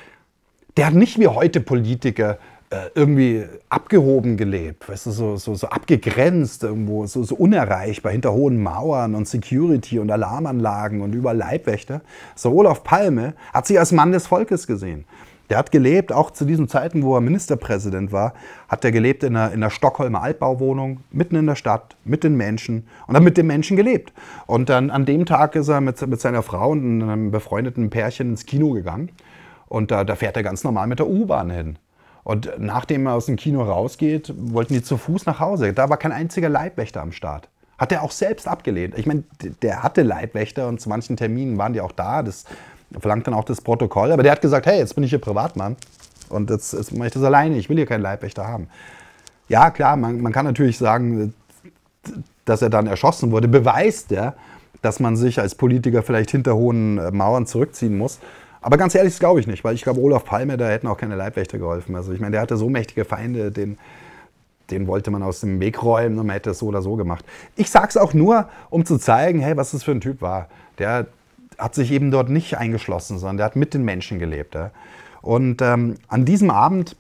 Der hat nicht wie heute Politiker äh, irgendwie abgehoben gelebt, weißt du, so, so, so abgegrenzt irgendwo, so, so unerreichbar hinter hohen Mauern und Security und Alarmanlagen und über Leibwächter. So Olaf Palme hat sich als Mann des Volkes gesehen. Der hat gelebt, auch zu diesen Zeiten, wo er Ministerpräsident war, hat er gelebt in einer, in einer Stockholmer Altbauwohnung, mitten in der Stadt, mit den Menschen und hat mit den Menschen gelebt. Und dann an dem Tag ist er mit, mit seiner Frau und einem befreundeten Pärchen ins Kino gegangen und da, da fährt er ganz normal mit der U-Bahn hin. Und nachdem er aus dem Kino rausgeht, wollten die zu Fuß nach Hause. Da war kein einziger Leibwächter am Start. Hat er auch selbst abgelehnt. Ich meine, der hatte Leibwächter und zu manchen Terminen waren die auch da. Das, verlangt dann auch das Protokoll. Aber der hat gesagt, hey, jetzt bin ich hier Privatmann und jetzt, jetzt mache ich das alleine, ich will hier keinen Leibwächter haben. Ja, klar, man, man kann natürlich sagen, dass er dann erschossen wurde, beweist ja, dass man sich als Politiker vielleicht hinter hohen äh, Mauern zurückziehen muss. Aber ganz ehrlich, das glaube ich nicht, weil ich glaube, Olaf Palme, da hätten auch keine Leibwächter geholfen. Also ich meine, der hatte so mächtige Feinde, den, den wollte man aus dem Weg räumen und man hätte es so oder so gemacht. Ich sage es auch nur, um zu zeigen, hey, was das für ein Typ war. Der, hat sich eben dort nicht eingeschlossen, sondern der hat mit den Menschen gelebt. Ja. Und ähm, an diesem Abend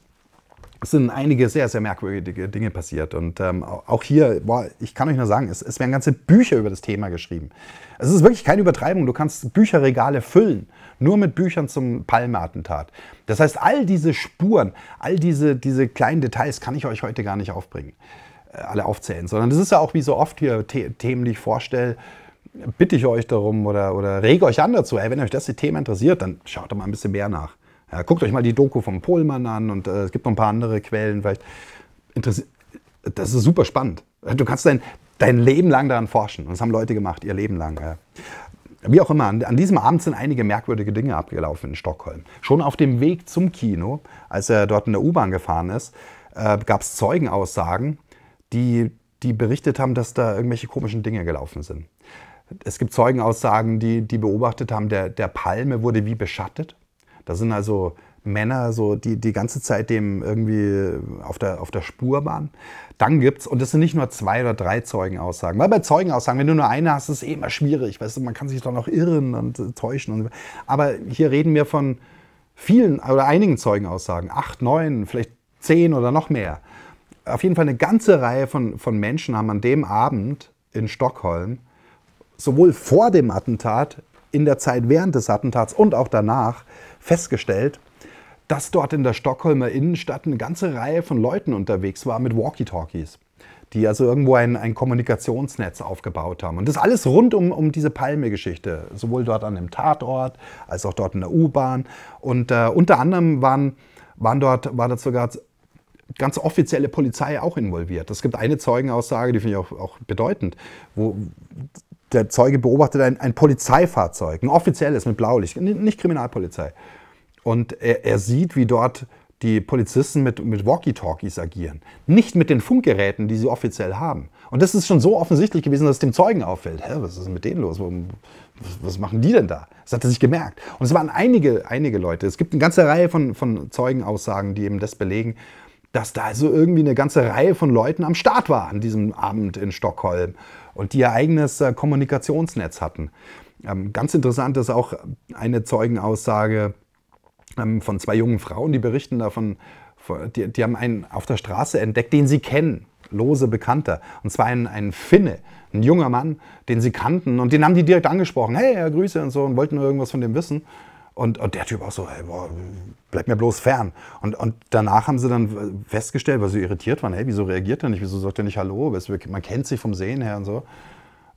sind einige sehr, sehr merkwürdige Dinge passiert. Und ähm, auch hier, boah, ich kann euch nur sagen, es, es werden ganze Bücher über das Thema geschrieben. Es ist wirklich keine Übertreibung. Du kannst Bücherregale füllen, nur mit Büchern zum Palme-Attentat. Das heißt, all diese Spuren, all diese, diese kleinen Details kann ich euch heute gar nicht aufbringen, äh, alle aufzählen, sondern das ist ja auch wie so oft hier The Themen, die ich vorstelle bitte ich euch darum oder, oder rege euch an dazu, ey, wenn euch das Thema interessiert, dann schaut doch mal ein bisschen mehr nach. Ja, guckt euch mal die Doku vom Pohlmann an und äh, es gibt noch ein paar andere Quellen. Vielleicht Interessi das ist super spannend. Du kannst dein, dein Leben lang daran forschen. Und das haben Leute gemacht, ihr Leben lang. Ja. Wie auch immer, an, an, diesem Abend sind einige merkwürdige Dinge abgelaufen in Stockholm. Schon auf dem Weg zum Kino, als er dort in der U-Bahn gefahren ist, äh, gab es Zeugenaussagen, die, die berichtet haben, dass da irgendwelche komischen Dinge gelaufen sind. Es gibt Zeugenaussagen, die, die beobachtet haben, der, der Palme wurde wie beschattet. Da sind also Männer so die, die ganze Zeit dem irgendwie auf der, auf der Spur waren. Dann gibt es, und das sind nicht nur zwei oder drei Zeugenaussagen, weil bei Zeugenaussagen, wenn du nur eine hast, ist es eh immer schwierig, weißt du, man kann sich doch noch irren und äh, täuschen. Und, aber hier reden wir von vielen oder einigen Zeugenaussagen, acht, neun, vielleicht zehn oder noch mehr. Auf jeden Fall eine ganze Reihe von, von Menschen haben an dem Abend in Stockholm sowohl vor dem Attentat, in der Zeit während des Attentats und auch danach festgestellt, dass dort in der Stockholmer Innenstadt eine ganze Reihe von Leuten unterwegs war mit Walkie-Talkies, die also irgendwo ein, ein, Kommunikationsnetz aufgebaut haben. Und das alles rund um, um diese Palme-Geschichte, sowohl dort an dem Tatort als auch dort in der U-Bahn. Und äh, unter anderem waren, waren dort, war dort sogar ganz offizielle Polizei auch involviert. Es gibt eine Zeugenaussage, die finde ich auch, auch bedeutend, wo der Zeuge beobachtet ein, ein Polizeifahrzeug, ein offizielles mit Blaulicht, nicht Kriminalpolizei. Und er, er sieht, wie dort die Polizisten mit, mit Walkie-Talkies agieren. Nicht mit den Funkgeräten, die sie offiziell haben. Und das ist schon so offensichtlich gewesen, dass es dem Zeugen auffällt. Hä, was ist denn mit denen los? Was machen die denn da? Das hat er sich gemerkt. Und es waren einige, einige Leute. Es gibt eine ganze Reihe von, von Zeugenaussagen, die eben das belegen, dass da also irgendwie eine ganze Reihe von Leuten am Start war an diesem Abend in Stockholm und die ihr eigenes äh, Kommunikationsnetz hatten. Ähm, ganz interessant ist auch eine Zeugenaussage ähm, von zwei jungen Frauen, die berichten davon, die, die haben einen auf der Straße entdeckt, den sie kennen, lose Bekannter. Und zwar einen, einen Finne, ein junger Mann, den sie kannten. Und den haben die direkt angesprochen, hey, ja, Grüße und so, und wollten nur irgendwas von dem wissen. Und, und der Typ auch so, hey, boah, bleib mir bloß fern. Und, und danach haben sie dann festgestellt, weil sie irritiert waren, hey, wieso reagiert er nicht, wieso sagt er nicht Hallo? Man kennt sich vom Sehen her und so.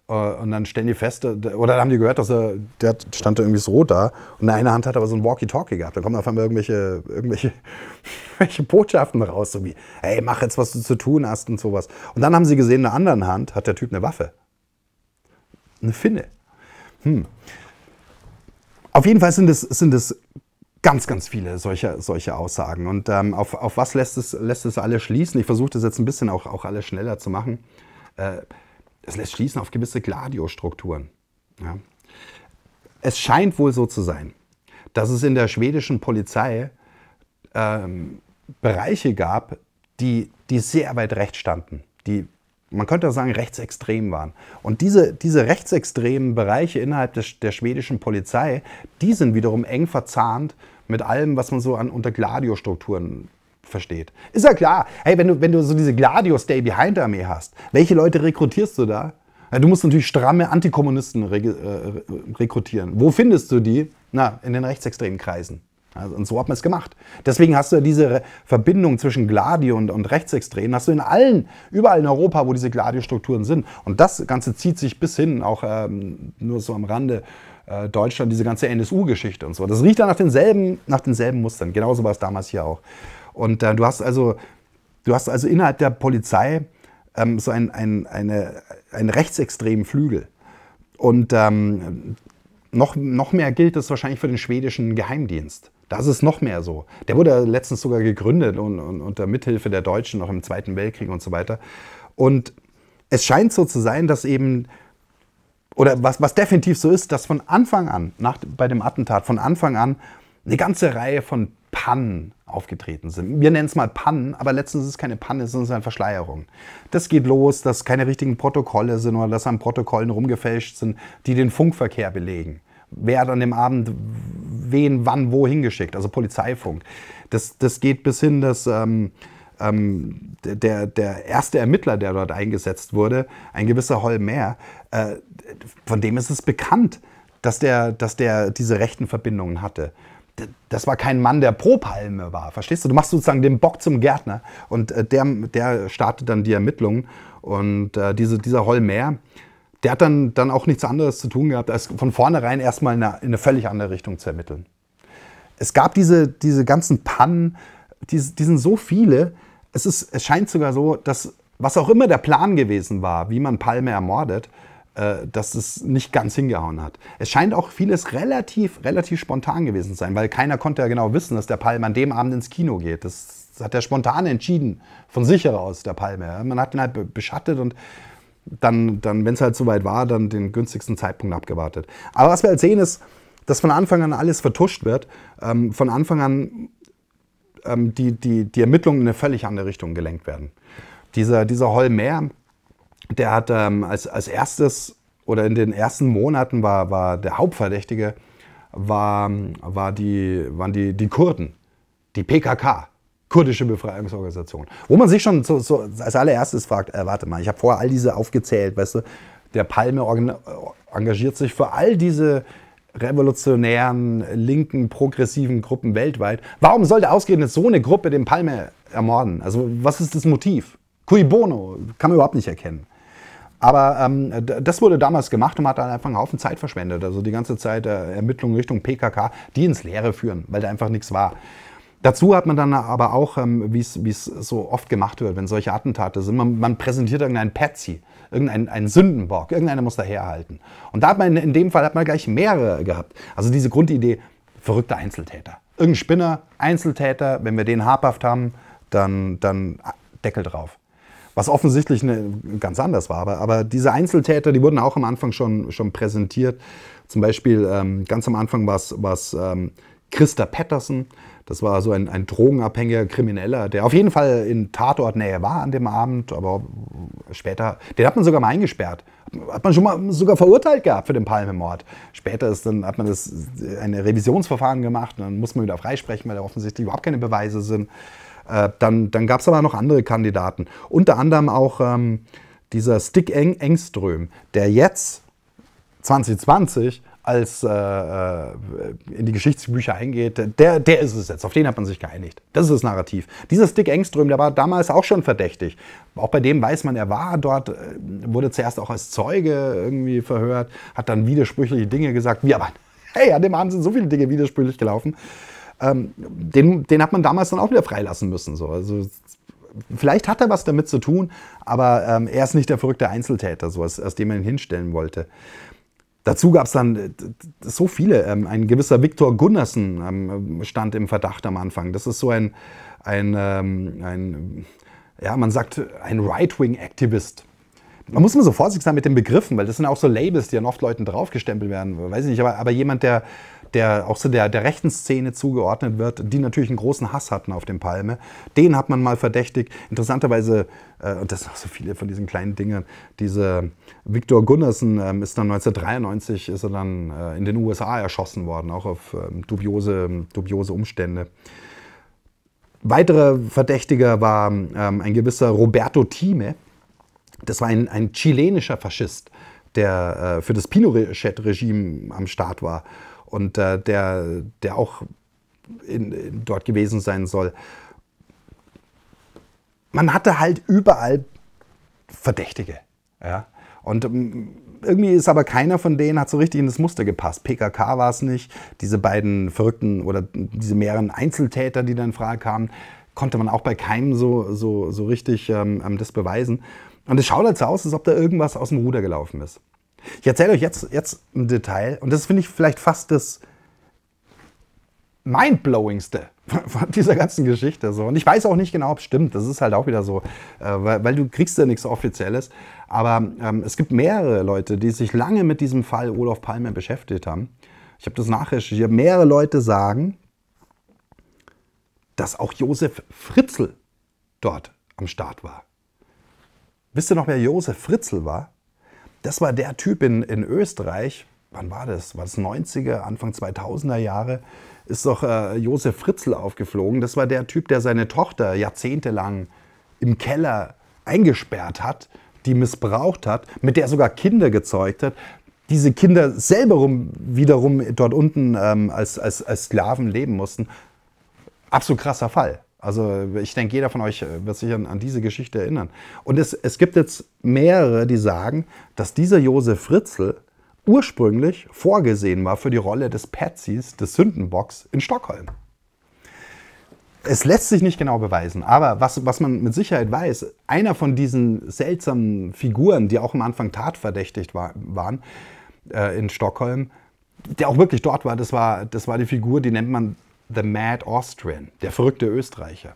Äh, und dann stellen die fest, äh, oder haben die gehört, dass er, der stand da irgendwie so rot da und in einer Hand hat aber so ein Walkie-Talkie gehabt. Da kommen auf einmal irgendwelche, irgendwelche, irgendwelche Botschaften raus, so wie, hey, mach jetzt, was du zu tun hast und sowas. Und dann haben sie gesehen, in der anderen Hand hat der Typ eine Waffe. Eine Finne. Hm, auf jeden Fall sind es, sind es ganz, ganz viele solche, solche Aussagen. Und ähm, auf, auf was lässt es, lässt es alle schließen? Ich versuche das jetzt ein bisschen auch, auch alles schneller zu machen. Äh, es lässt schließen auf gewisse Gladiostrukturen. Ja. Es scheint wohl so zu sein, dass es in der schwedischen Polizei ähm, Bereiche gab, die, die sehr weit rechts standen, die man könnte auch sagen, rechtsextrem waren. Und diese, diese rechtsextremen Bereiche innerhalb des, der schwedischen Polizei, die sind wiederum eng verzahnt mit allem, was man so an unter Gladio-Strukturen versteht. Ist ja klar. Hey, wenn du, wenn du so diese Gladio-Stay-Behind-Armee hast, welche Leute rekrutierst du da? Du musst natürlich stramme Antikommunisten äh, rekrutieren. Wo findest du die? Na, in den rechtsextremen Kreisen. Also, und so hat man es gemacht. Deswegen hast du diese Verbindung zwischen Gladio und, und Rechtsextremen, hast du in allen, überall in Europa, wo diese Gladio-Strukturen sind. Und das Ganze zieht sich bis hin, auch ähm, nur so am Rande äh, Deutschland, diese ganze NSU-Geschichte und so. Das riecht dann nach denselben, nach denselben Mustern. Genauso war es damals hier auch. Und äh, du hast also, du hast also innerhalb der Polizei ähm, so einen, einen, eine, einen rechtsextremen Flügel. Und ähm, noch, noch mehr gilt das wahrscheinlich für den schwedischen Geheimdienst. Da ist es noch mehr so. Der wurde letztens sogar gegründet und, und unter Mithilfe der Deutschen noch im Zweiten Weltkrieg und so weiter. Und es scheint so zu sein, dass eben, oder was, was definitiv so ist, dass von Anfang an, nach, bei dem Attentat, von Anfang an eine ganze Reihe von Pannen aufgetreten sind. Wir nennen es mal Pannen, aber letztens ist es keine Panne, es ist eine Verschleierung. Das geht los, dass keine richtigen Protokolle sind oder dass an Protokollen rumgefälscht sind, die den Funkverkehr belegen wer hat an dem Abend wen, wann, wo hingeschickt. Also Polizeifunk. Das, das geht bis hin, dass ähm, ähm, der, der erste Ermittler, der dort eingesetzt wurde, ein gewisser Holmer, äh, von dem ist es bekannt, dass der, dass der diese rechten Verbindungen hatte. Das war kein Mann, der pro Palme war, verstehst du? Du machst sozusagen den Bock zum Gärtner und äh, der, der startet dann die Ermittlungen. Und äh, diese, dieser Holmer, äh, der hat dann, dann auch nichts anderes zu tun gehabt, als von vornherein erstmal in eine, in eine völlig andere Richtung zu ermitteln. Es gab diese, diese ganzen Pannen, die, die sind so viele. Es, ist, es scheint sogar so, dass was auch immer der Plan gewesen war, wie man Palme ermordet, äh, dass es nicht ganz hingehauen hat. Es scheint auch vieles relativ, relativ spontan gewesen zu sein, weil keiner konnte ja genau wissen, dass der Palme an dem Abend ins Kino geht. Das hat er spontan entschieden, von sich heraus, der Palme. Man hat ihn halt beschattet und dann, dann wenn es halt soweit war, dann den günstigsten Zeitpunkt abgewartet. Aber was wir halt sehen ist, dass von Anfang an alles vertuscht wird, ähm, von Anfang an ähm, die, die, die Ermittlungen in eine völlig andere Richtung gelenkt werden. Dieser, dieser Holmer, der hat ähm, als, als erstes oder in den ersten Monaten war, war der Hauptverdächtige, war, war die, waren die, die Kurden, die PKK kurdische Befreiungsorganisation. Wo man sich schon so, so als allererstes fragt, äh, warte mal, ich habe vorher all diese aufgezählt, weißt du, der Palme äh, engagiert sich für all diese revolutionären, linken, progressiven Gruppen weltweit. Warum sollte ausgerechnet so eine Gruppe den Palme ermorden? Also was ist das Motiv? Cui bono, kann man überhaupt nicht erkennen. Aber ähm, das wurde damals gemacht und man hat dann einfach einen Haufen Zeit verschwendet. Also die ganze Zeit äh, Ermittlungen Richtung PKK, die ins Leere führen, weil da einfach nichts war. Dazu hat man dann aber auch, ähm, wie es so oft gemacht wird, wenn solche Attentate sind, man, man präsentiert irgendeinen Patsy, irgendeinen Sündenbock, irgendeiner muss daherhalten. Und da hat man in, in dem Fall hat man gleich mehrere gehabt. Also diese Grundidee, verrückter Einzeltäter. Irgendein Spinner, Einzeltäter, wenn wir den habhaft haben, dann, dann Deckel drauf. Was offensichtlich eine, ganz anders war, aber, aber diese Einzeltäter, die wurden auch am Anfang schon, schon präsentiert. Zum Beispiel ähm, ganz am Anfang war es ähm, Christa Patterson, das war so ein, ein drogenabhängiger Krimineller, der auf jeden Fall in Tatortnähe war an dem Abend, aber später, den hat man sogar mal eingesperrt. Hat man schon mal sogar verurteilt gehabt für den Palmemord. Später ist dann, hat man das, ein Revisionsverfahren gemacht und dann muss man wieder freisprechen, weil da offensichtlich überhaupt keine Beweise sind. Äh, dann dann gab es aber noch andere Kandidaten. Unter anderem auch ähm, dieser Stick Eng Engström, der jetzt 2020 als äh, äh, in die Geschichtsbücher eingeht, der, der ist es jetzt. Auf den hat man sich geeinigt. Das ist das Narrativ. Dieser Dick Engström, der war damals auch schon verdächtig. Auch bei dem weiß man, er war dort, äh, wurde zuerst auch als Zeuge irgendwie verhört, hat dann widersprüchliche Dinge gesagt. Wie aber, hey, an dem Abend sind so viele Dinge widersprüchlich gelaufen. Ähm, den, den hat man damals dann auch wieder freilassen müssen. So. Also, vielleicht hat er was damit zu tun, aber ähm, er ist nicht der verrückte Einzeltäter, so, als, als den man ihn hinstellen wollte. Dazu gab es dann äh, so viele. Ähm, ein gewisser Viktor Gunnarsson ähm, stand im Verdacht am Anfang. Das ist so ein, ein, ähm, ein ja, man sagt, ein Right-Wing-Aktivist. Man muss immer so vorsichtig sein mit den Begriffen, weil das sind auch so Labels, die dann oft Leuten draufgestempelt werden. Weiß ich nicht, aber, aber jemand, der der auch so der, der rechten Szene zugeordnet wird, die natürlich einen großen Hass hatten auf dem Palme. Den hat man mal verdächtigt. Interessanterweise, äh, und das sind auch so viele von diesen kleinen Dingen, diese Viktor Gunnarsson äh, ist dann 1993 ist er dann äh, in den USA erschossen worden, auch auf ähm, dubiose, dubiose Umstände. Weiterer Verdächtiger war ähm, ein gewisser Roberto Time. Das war ein, ein chilenischer Faschist, der äh, für das Pinochet-Regime am Start war und äh, der, der auch in, in dort gewesen sein soll. Man hatte halt überall Verdächtige. Ja? Und mm, irgendwie ist aber keiner von denen hat so richtig in das Muster gepasst. PKK war es nicht, diese beiden Verrückten oder diese mehreren Einzeltäter, die dann in Frage kamen, konnte man auch bei keinem so, so, so richtig ähm, ähm das beweisen. Und es schaut halt so aus, als ob da irgendwas aus dem Ruder gelaufen ist. Ich erzähle euch jetzt, jetzt ein Detail und das finde ich vielleicht fast das mindblowingste von dieser ganzen Geschichte. So. Und ich weiß auch nicht genau, ob es stimmt. Das ist halt auch wieder so, äh, weil, weil du kriegst ja nichts Offizielles. Aber ähm, es gibt mehrere Leute, die sich lange mit diesem Fall Olaf Palme beschäftigt haben. Ich habe das nachrecherchiert. Mehrere Leute sagen, dass auch Josef Fritzl dort am Start war. Wisst ihr noch, wer Josef Fritzl war? Das war der Typ in, in Österreich, wann war das? War das 90er, Anfang 2000er Jahre? Ist doch äh, Josef Fritzl aufgeflogen. Das war der Typ, der seine Tochter jahrzehntelang im Keller eingesperrt hat, die missbraucht hat, mit der sogar Kinder gezeugt hat. Diese Kinder selber wiederum dort unten ähm, als, als, als Sklaven leben mussten. Absolut krasser Fall. Also ich denke, jeder von euch äh, wird sich an, an diese Geschichte erinnern. Und es, es, gibt jetzt mehrere, die sagen, dass dieser Josef Fritzl ursprünglich vorgesehen war für die Rolle des Patsys, des Sündenbocks in Stockholm. Es lässt sich nicht genau beweisen, aber was, was man mit Sicherheit weiß, einer von diesen seltsamen Figuren, die auch am Anfang tatverdächtigt war, waren äh, in Stockholm, der auch wirklich dort war, das war, das war die Figur, die nennt man The Mad Austrian, der verrückte Österreicher.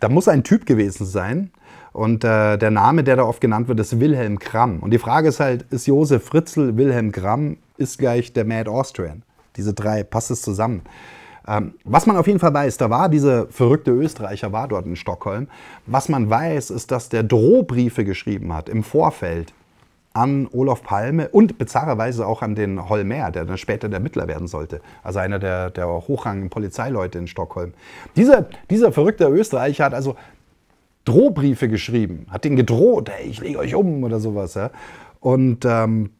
Da muss ein Typ gewesen sein. Und äh, der Name, der da oft genannt wird, ist Wilhelm Kramm. Und die Frage ist halt, ist Josef Fritzl Wilhelm Kramm ist gleich der Mad Austrian? Diese drei, passt es zusammen? Ähm, was man auf jeden Fall weiß, da war dieser verrückte Österreicher, war dort in Stockholm. Was man weiß, ist, dass der Drohbriefe geschrieben hat im Vorfeld an Olaf Palme und bizarrerweise auch an den Holmer, der dann später der Mittler werden sollte, also einer der, der hochrangigen Polizeileute in Stockholm. Dieser, dieser verrückte Österreicher hat also Drohbriefe geschrieben, hat denen gedroht, hey, ich lege euch um oder sowas. Ja? Und ähm,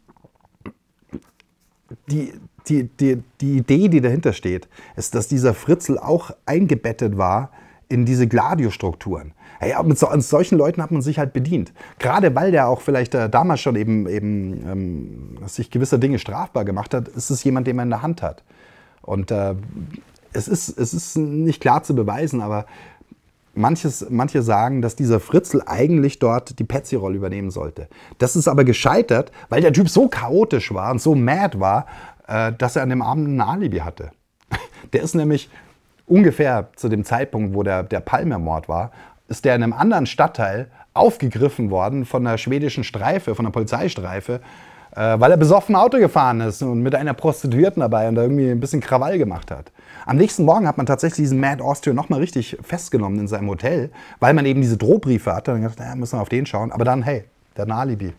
die, die, die, die Idee, die dahinter steht, ist, dass dieser Fritzel auch eingebettet war in diese Gladiostrukturen. Ja, mit so, an solchen Leuten hat man sich halt bedient. Gerade weil der auch vielleicht äh, damals schon eben, eben ähm, sich gewisse Dinge strafbar gemacht hat, ist es jemand, den man in der Hand hat. Und äh, es, ist, es ist nicht klar zu beweisen, aber manches, manche sagen, dass dieser Fritzel eigentlich dort die Patsy-Rolle übernehmen sollte. Das ist aber gescheitert, weil der Typ so chaotisch war und so mad war, äh, dass er an dem Abend ein Alibi hatte. Der ist nämlich ungefähr zu dem Zeitpunkt, wo der, der Palmer-Mord war, ist der in einem anderen Stadtteil aufgegriffen worden von der schwedischen Streife, von der Polizeistreife, äh, weil er besoffen Auto gefahren ist und mit einer Prostituierten dabei und da irgendwie ein bisschen Krawall gemacht hat. Am nächsten Morgen hat man tatsächlich diesen Mad Austrian nochmal richtig festgenommen in seinem Hotel, weil man eben diese Drohbriefe hatte. Und dann gedacht, naja, müssen wir auf den schauen. Aber dann, hey, der hat ein Alibi. Ein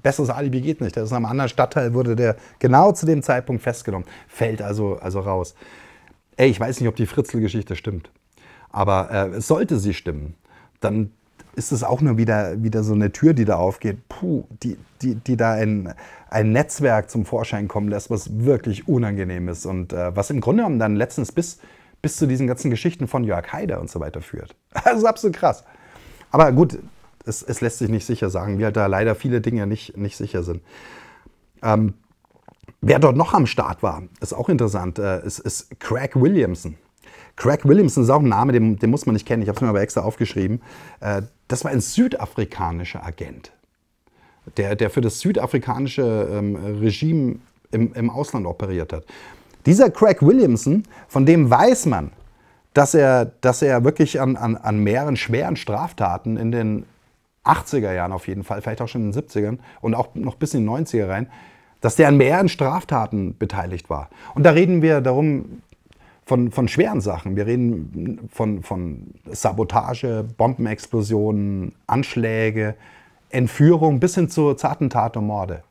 besseres Alibi geht nicht. Der ist in einem anderen Stadtteil, wurde der genau zu dem Zeitpunkt festgenommen. Fällt also, also raus. Ey, ich weiß nicht, ob die fritzel geschichte stimmt. Aber äh, sollte sie stimmen, dann ist es auch nur wieder, wieder so eine Tür, die da aufgeht, puh, die, die, die da ein, ein Netzwerk zum Vorschein kommen lässt, was wirklich unangenehm ist und äh, was im Grunde genommen dann letztens bis, bis zu diesen ganzen Geschichten von Jörg Haider und so weiter führt. Das ist absolut krass. Aber gut, es, es lässt sich nicht sicher sagen, wie halt da leider viele Dinge nicht, nicht sicher sind. Ähm, wer dort noch am Start war, ist auch interessant, äh, ist, ist Craig Williamson. Craig Williamson ist auch ein Name, den, den muss man nicht kennen. Ich habe es mir aber extra aufgeschrieben. Äh, das war ein südafrikanischer Agent, der, der für das südafrikanische ähm, Regime im, im Ausland operiert hat. Dieser Craig Williamson, von dem weiß man, dass er, dass er wirklich an, an, an mehreren schweren Straftaten in den 80er Jahren auf jeden Fall, vielleicht auch schon in den 70ern und auch noch bis in die 90er rein, dass der an mehreren Straftaten beteiligt war. Und da reden wir darum, von, von schweren Sachen. Wir reden von, von Sabotage, Bombenexplosionen, Anschläge, Entführung bis hin zu zarten Attentat und Morde.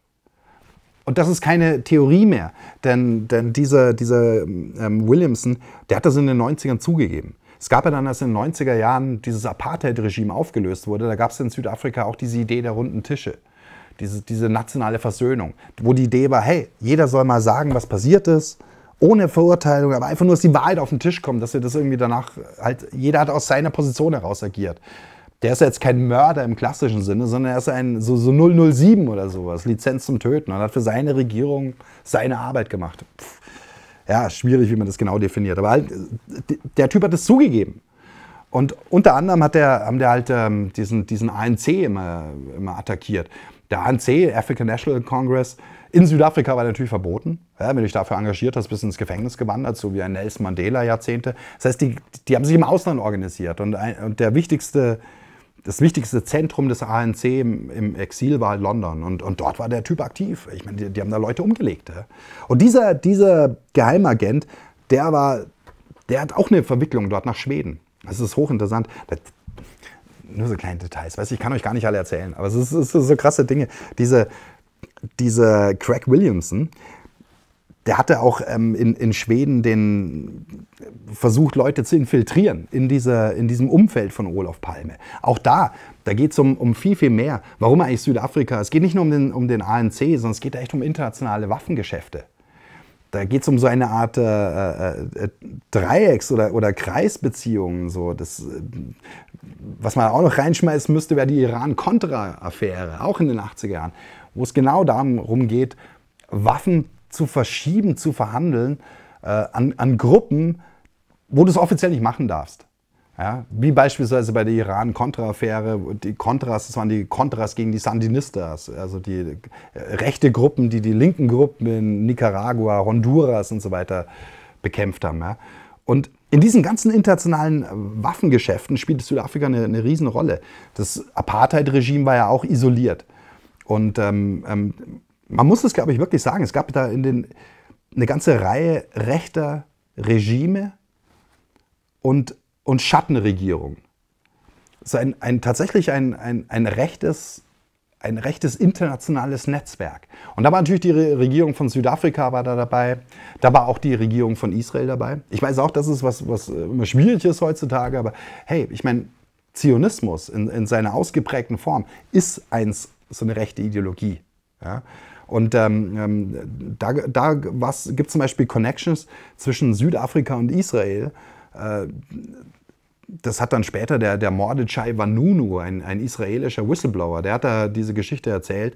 Und das ist keine Theorie mehr, denn, denn dieser, dieser ähm, Williamson, der hat das in den 90ern zugegeben. Es gab ja dann, als in den 90er Jahren dieses Apartheid-Regime aufgelöst wurde, da gab es in Südafrika auch diese Idee der runden Tische, diese, diese nationale Versöhnung, wo die Idee war, hey, jeder soll mal sagen, was passiert ist, ohne Verurteilung, aber einfach nur, dass die Wahrheit auf den Tisch kommt, dass wir das irgendwie danach halt, jeder hat aus seiner Position heraus agiert. Der ist ja jetzt kein Mörder im klassischen Sinne, sondern er ist ein so, so 007 oder sowas, Lizenz zum Töten und hat für seine Regierung seine Arbeit gemacht. Pff. Ja, schwierig, wie man das genau definiert. Aber halt, der Typ hat es zugegeben. Und unter anderem hat der, haben der halt ähm, diesen, diesen ANC immer, immer attackiert. Der ANC, African National Congress, in Südafrika war natürlich verboten. Ja, wenn du dich dafür engagiert hast, bist du ins Gefängnis gewandert, so wie ein Nelson Mandela Jahrzehnte. Das heißt, die, die haben sich im Ausland organisiert. Und, ein, und der wichtigste, das wichtigste Zentrum des ANC im, im Exil war halt London. Und, und, dort war der Typ aktiv. Ich meine, die, die haben da Leute umgelegt. Ja. Und dieser, dieser Geheimagent, der war, der hat auch eine Verwicklung dort nach Schweden. Das ist hochinteressant. Das, nur so kleine Details, weiß ich, kann euch gar nicht alle erzählen, aber es ist, so krasse Dinge. Diese, dieser Craig Williamson, der hatte auch ähm, in, in Schweden den versucht, Leute zu infiltrieren in, dieser, in diesem Umfeld von Olaf Palme. Auch da, da geht es um, um viel, viel mehr. Warum eigentlich Südafrika? Es geht nicht nur um den, um den ANC, sondern es geht echt um internationale Waffengeschäfte. Da geht es um so eine Art äh, äh, äh, Dreiecks- oder, oder Kreisbeziehungen. So. Das, äh, was man auch noch reinschmeißen müsste, wäre die Iran-Contra-Affäre, auch in den 80er Jahren wo es genau darum geht, Waffen zu verschieben, zu verhandeln äh, an, an Gruppen, wo du es offiziell nicht machen darfst. Ja, wie beispielsweise bei der Iran-Contra-Affäre, die Contras, das waren die Contras gegen die Sandinistas, also die äh, rechte Gruppen, die die linken Gruppen in Nicaragua, Honduras und so weiter bekämpft haben. Ja. Und in diesen ganzen internationalen äh, Waffengeschäften spielt Südafrika eine, eine Riesenrolle. Das Apartheid-Regime war ja auch isoliert. Und ähm, ähm, man muss es, glaube ich, wirklich sagen, es gab da in den, eine ganze Reihe rechter Regime und, und Schattenregierungen. Also ein, ein, tatsächlich ein, ein, ein, rechtes, ein rechtes internationales Netzwerk. Und da war natürlich die Regierung von Südafrika war da dabei, da war auch die Regierung von Israel dabei. Ich weiß auch, das ist was, was immer schwierig ist heutzutage, aber hey, ich meine, Zionismus in, in seiner ausgeprägten Form ist eins so eine rechte Ideologie. Ja? Und ähm, ähm da, da gibt es zum Beispiel Connections zwischen Südafrika und Israel. Äh, das hat dann später der, der Mordechai Vanunu, ein, ein israelischer Whistleblower, der hat da diese Geschichte erzählt,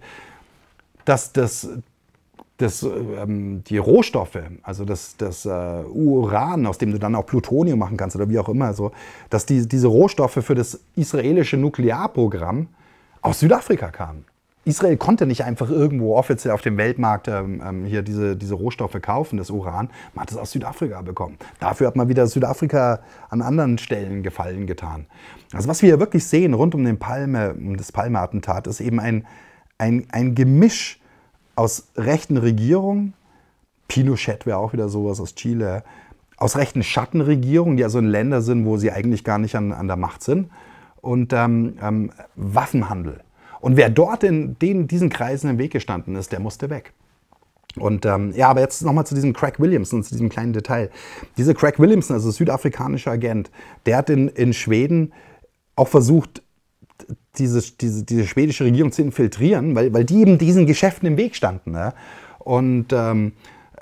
dass das, das, ähm, die Rohstoffe, also das, das äh, Uran, aus dem du dann auch Plutonium machen kannst oder wie auch immer, so, dass die, diese Rohstoffe für das israelische Nuklearprogramm aus Südafrika kamen. Israel konnte nicht einfach irgendwo offiziell auf dem Weltmarkt ähm, ähm, hier diese, diese Rohstoffe kaufen, das Uran. Man hat es aus Südafrika bekommen. Dafür hat man wieder Südafrika an anderen Stellen Gefallen getan. Also was wir hier wirklich sehen rund um den Palme, das Palme-Attentat, ist eben ein, ein, ein Gemisch aus rechten Regierungen, Pinochet wäre auch wieder sowas aus Chile, aus rechten Schattenregierungen, die also in Länder sind, wo sie eigentlich gar nicht an, an der Macht sind und ähm, ähm, Waffenhandel. Und wer dort in den, diesen Kreisen im Weg gestanden ist, der musste weg. Und ähm, ja, aber jetzt nochmal zu diesem Craig Williamson, zu diesem kleinen Detail. Dieser Craig Williamson, also südafrikanischer Agent, der hat in, in Schweden auch versucht, diese, diese, diese schwedische Regierung zu infiltrieren, weil, weil die eben diesen Geschäften im Weg standen. Ne? Und ähm,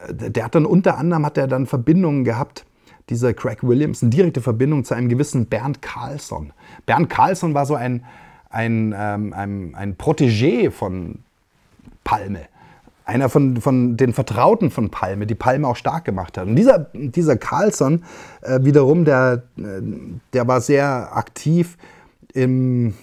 der hat dann unter anderem hat er dann Verbindungen gehabt, dieser Craig Williamson, direkte Verbindung zu einem gewissen Bernd Carlsson. Bernd Karlsson war so ein, ein, ähm, ein, ein Protégé von Palme. Einer von, von den Vertrauten von Palme, die Palme auch stark gemacht hat. Und dieser, dieser Carlson äh, wiederum, der, äh, der war sehr aktiv im,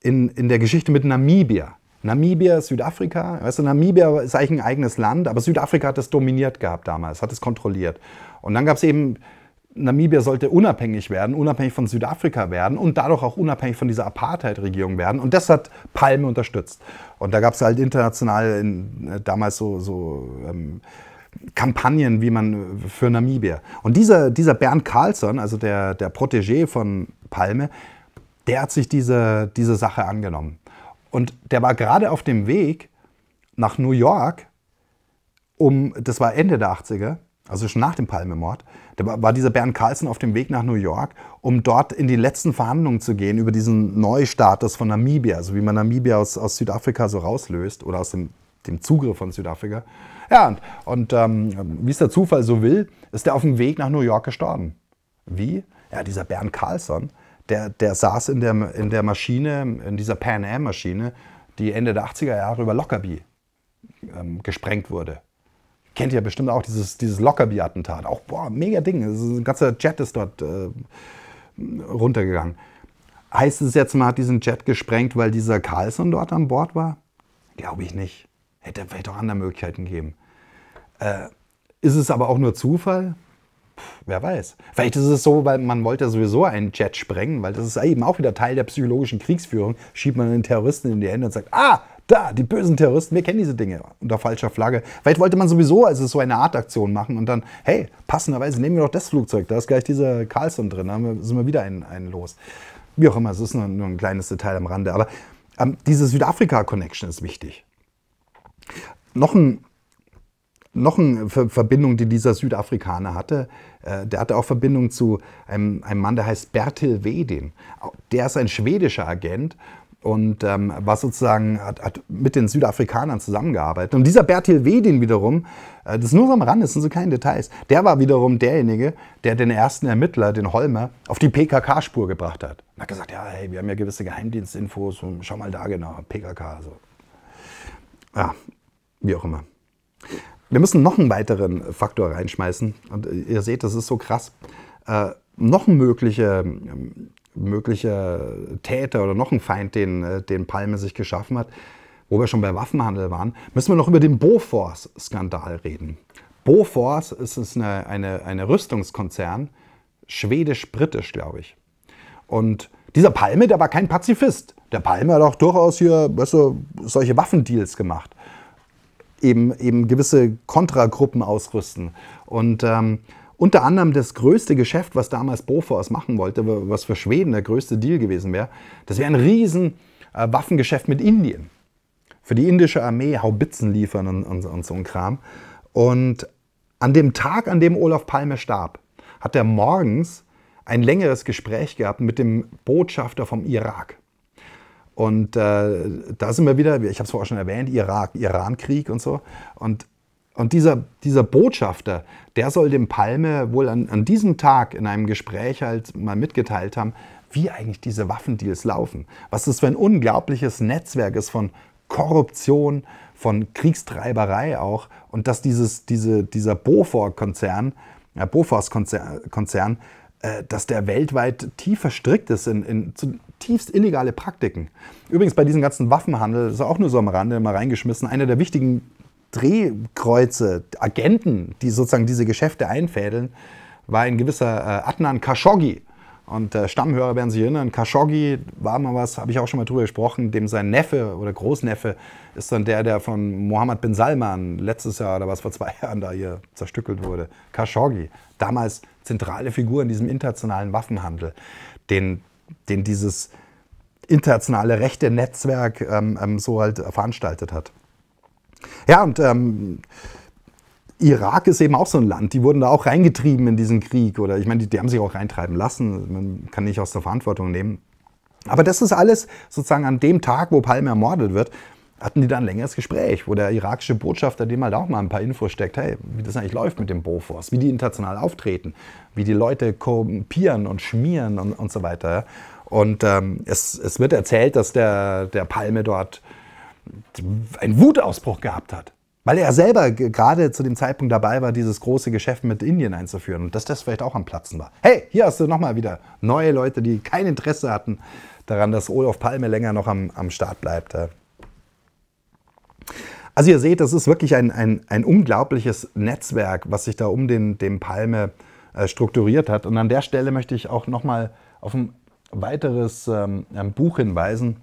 in, in der Geschichte mit Namibia. Namibia, Südafrika. Weißt du, Namibia ist eigentlich ein eigenes Land, aber Südafrika hat das dominiert gehabt damals, hat es kontrolliert. Und dann gab es eben Namibia sollte unabhängig werden, unabhängig von Südafrika werden und dadurch auch unabhängig von dieser Apartheid-Regierung werden. Und das hat Palme unterstützt. Und da gab es halt international in, äh, damals so, so ähm, Kampagnen, wie man äh, für Namibia. Und dieser, dieser Bernd Carlsson, also der, der Protégé von Palme, der hat sich diese, diese Sache angenommen. Und der war gerade auf dem Weg nach New York, um, das war Ende der 80er, also schon nach dem Palmemord, da war dieser Bernd Carlson auf dem Weg nach New York, um dort in die letzten Verhandlungen zu gehen über diesen Neustatus von Namibia, also wie man Namibia aus, aus Südafrika so rauslöst oder aus dem, dem Zugriff von Südafrika. Ja, und, und ähm, wie es der Zufall so will, ist er auf dem Weg nach New York gestorben. Wie? Ja, dieser Bernd Carlson, der, der saß in der, in der Maschine, in dieser Pan Am-Maschine, die Ende der 80er Jahre über Lockerbie ähm, gesprengt wurde kennt ihr bestimmt auch dieses, dieses Lockerbie-Attentat. Auch, boah, mega Ding. Ein ganzer Jet ist dort äh, runtergegangen. Heißt es jetzt, man hat diesen Jet gesprengt, weil dieser Carlson dort an Bord war? Glaube ich nicht. Hätte vielleicht auch andere Möglichkeiten gegeben. Äh, ist es aber auch nur Zufall? Puh, wer weiß. Vielleicht ist es so, weil man wollte sowieso einen Jet sprengen, weil das ist eben auch wieder Teil der psychologischen Kriegsführung. Schiebt man einen Terroristen in die Hände und sagt, ah, da, die bösen Terroristen, wir kennen diese Dinge unter falscher Flagge. Vielleicht wollte man sowieso also so eine Art Aktion machen und dann, hey, passenderweise nehmen wir doch das Flugzeug, da ist gleich dieser Carlson drin, da sind wir wieder ein, Los. Wie auch immer, es ist nur, nur ein kleines Detail am Rande. Aber ähm, diese Südafrika-Connection ist wichtig. Noch ein noch eine Verbindung, die dieser Südafrikaner hatte. Äh, der hatte auch Verbindung zu einem, einem Mann, der heißt Bertil Wedin. Der ist ein schwedischer Agent und ähm, was sozusagen hat, hat, mit den Südafrikanern zusammengearbeitet. Und dieser Bertil Wedin wiederum, äh, das ist nur so am Rand, das sind so keine Details, der war wiederum derjenige, der den ersten Ermittler, den Holmer, auf die PKK-Spur gebracht hat. Und hat gesagt, ja, hey, wir haben ja gewisse Geheimdienstinfos und schau mal da genau, PKK. So. Ja, wie auch immer. Wir müssen noch einen weiteren Faktor reinschmeißen. Und äh, ihr seht, das ist so krass. Äh, noch ein möglicher ähm, möglicher Täter oder noch ein Feind, den, äh, den Palme sich geschaffen hat, wo wir schon bei Waffenhandel waren, müssen wir noch über den Bofors-Skandal reden. Bofors ist eine, eine, eine Rüstungskonzern, schwedisch-britisch, glaube ich. Und dieser Palme, der war kein Pazifist. Der Palme hat auch durchaus hier weißt du, solche Waffendeals gemacht. Eben, eben gewisse Kontragruppen ausrüsten. Und ähm, unter anderem das größte Geschäft, was damals Bofors machen wollte, was für Schweden der größte Deal gewesen wäre, das wäre ein riesen äh, Waffengeschäft mit Indien. Für die indische Armee Haubitzen liefern und, und, und so ein Kram. Und an dem Tag, an dem Olaf Palme starb, hat er morgens ein längeres Gespräch gehabt mit dem Botschafter vom Irak. Und äh, da sind wir wieder, ich habe es vorher schon erwähnt, Irak, Iran-Krieg und so. Und und dieser, dieser Botschafter, der soll dem Palme wohl an, an diesem Tag in einem Gespräch halt mal mitgeteilt haben, wie eigentlich diese Waffendeals laufen. Was das für ein unglaubliches Netzwerk ist von Korruption, von Kriegstreiberei auch. Und dass dieses, diese, dieser Bofor-Konzern, äh, Bofors-Konzern, äh, dass der weltweit tief verstrickt ist in, in zutiefst illegale Praktiken. Übrigens bei diesem ganzen Waffenhandel, das ist auch nur so am Rande mal reingeschmissen, einer der wichtigen Drehkreuze, Agenten, die sozusagen diese Geschäfte einfädeln, war ein gewisser äh, Adnan Khashoggi. Und äh, Stammhörer werden sich erinnern, Khashoggi war mal was, habe ich auch schon mal drüber gesprochen, dem sein Neffe oder Großneffe ist dann der, der von Mohammed bin Salman letztes Jahr oder was vor zwei Jahren da hier zerstückelt wurde. Khashoggi, damals zentrale Figur in diesem internationalen Waffenhandel, den, den dieses internationale rechte Netzwerk ähm, ähm, so halt veranstaltet hat. Ja, und ähm, Irak ist eben auch so ein Land, die wurden da auch reingetrieben in diesen Krieg oder ich meine, die, die haben sich auch reintreiben lassen, man kann nicht aus der Verantwortung nehmen. Aber das ist alles sozusagen an dem Tag, wo Palme ermordet wird, hatten die da ein längeres Gespräch, wo der irakische Botschafter dem halt auch mal ein paar Infos steckt, hey, wie das eigentlich läuft mit dem Bofors, wie die international auftreten, wie die Leute korrumpieren und schmieren und, und so weiter. Und ähm, es, es wird erzählt, dass der, der Palme dort einen Wutausbruch gehabt hat. Weil er selber gerade zu dem Zeitpunkt dabei war, dieses große Geschäft mit Indien einzuführen und dass das vielleicht auch am Platzen war. Hey, hier hast du nochmal wieder neue Leute, die kein Interesse hatten daran, dass Olaf Palme länger noch am, am Start bleibt. Äh. Also ihr seht, das ist wirklich ein, ein, ein unglaubliches Netzwerk, was sich da um den, den Palme äh, strukturiert hat. Und an der Stelle möchte ich auch nochmal auf ein weiteres ähm, Buch hinweisen.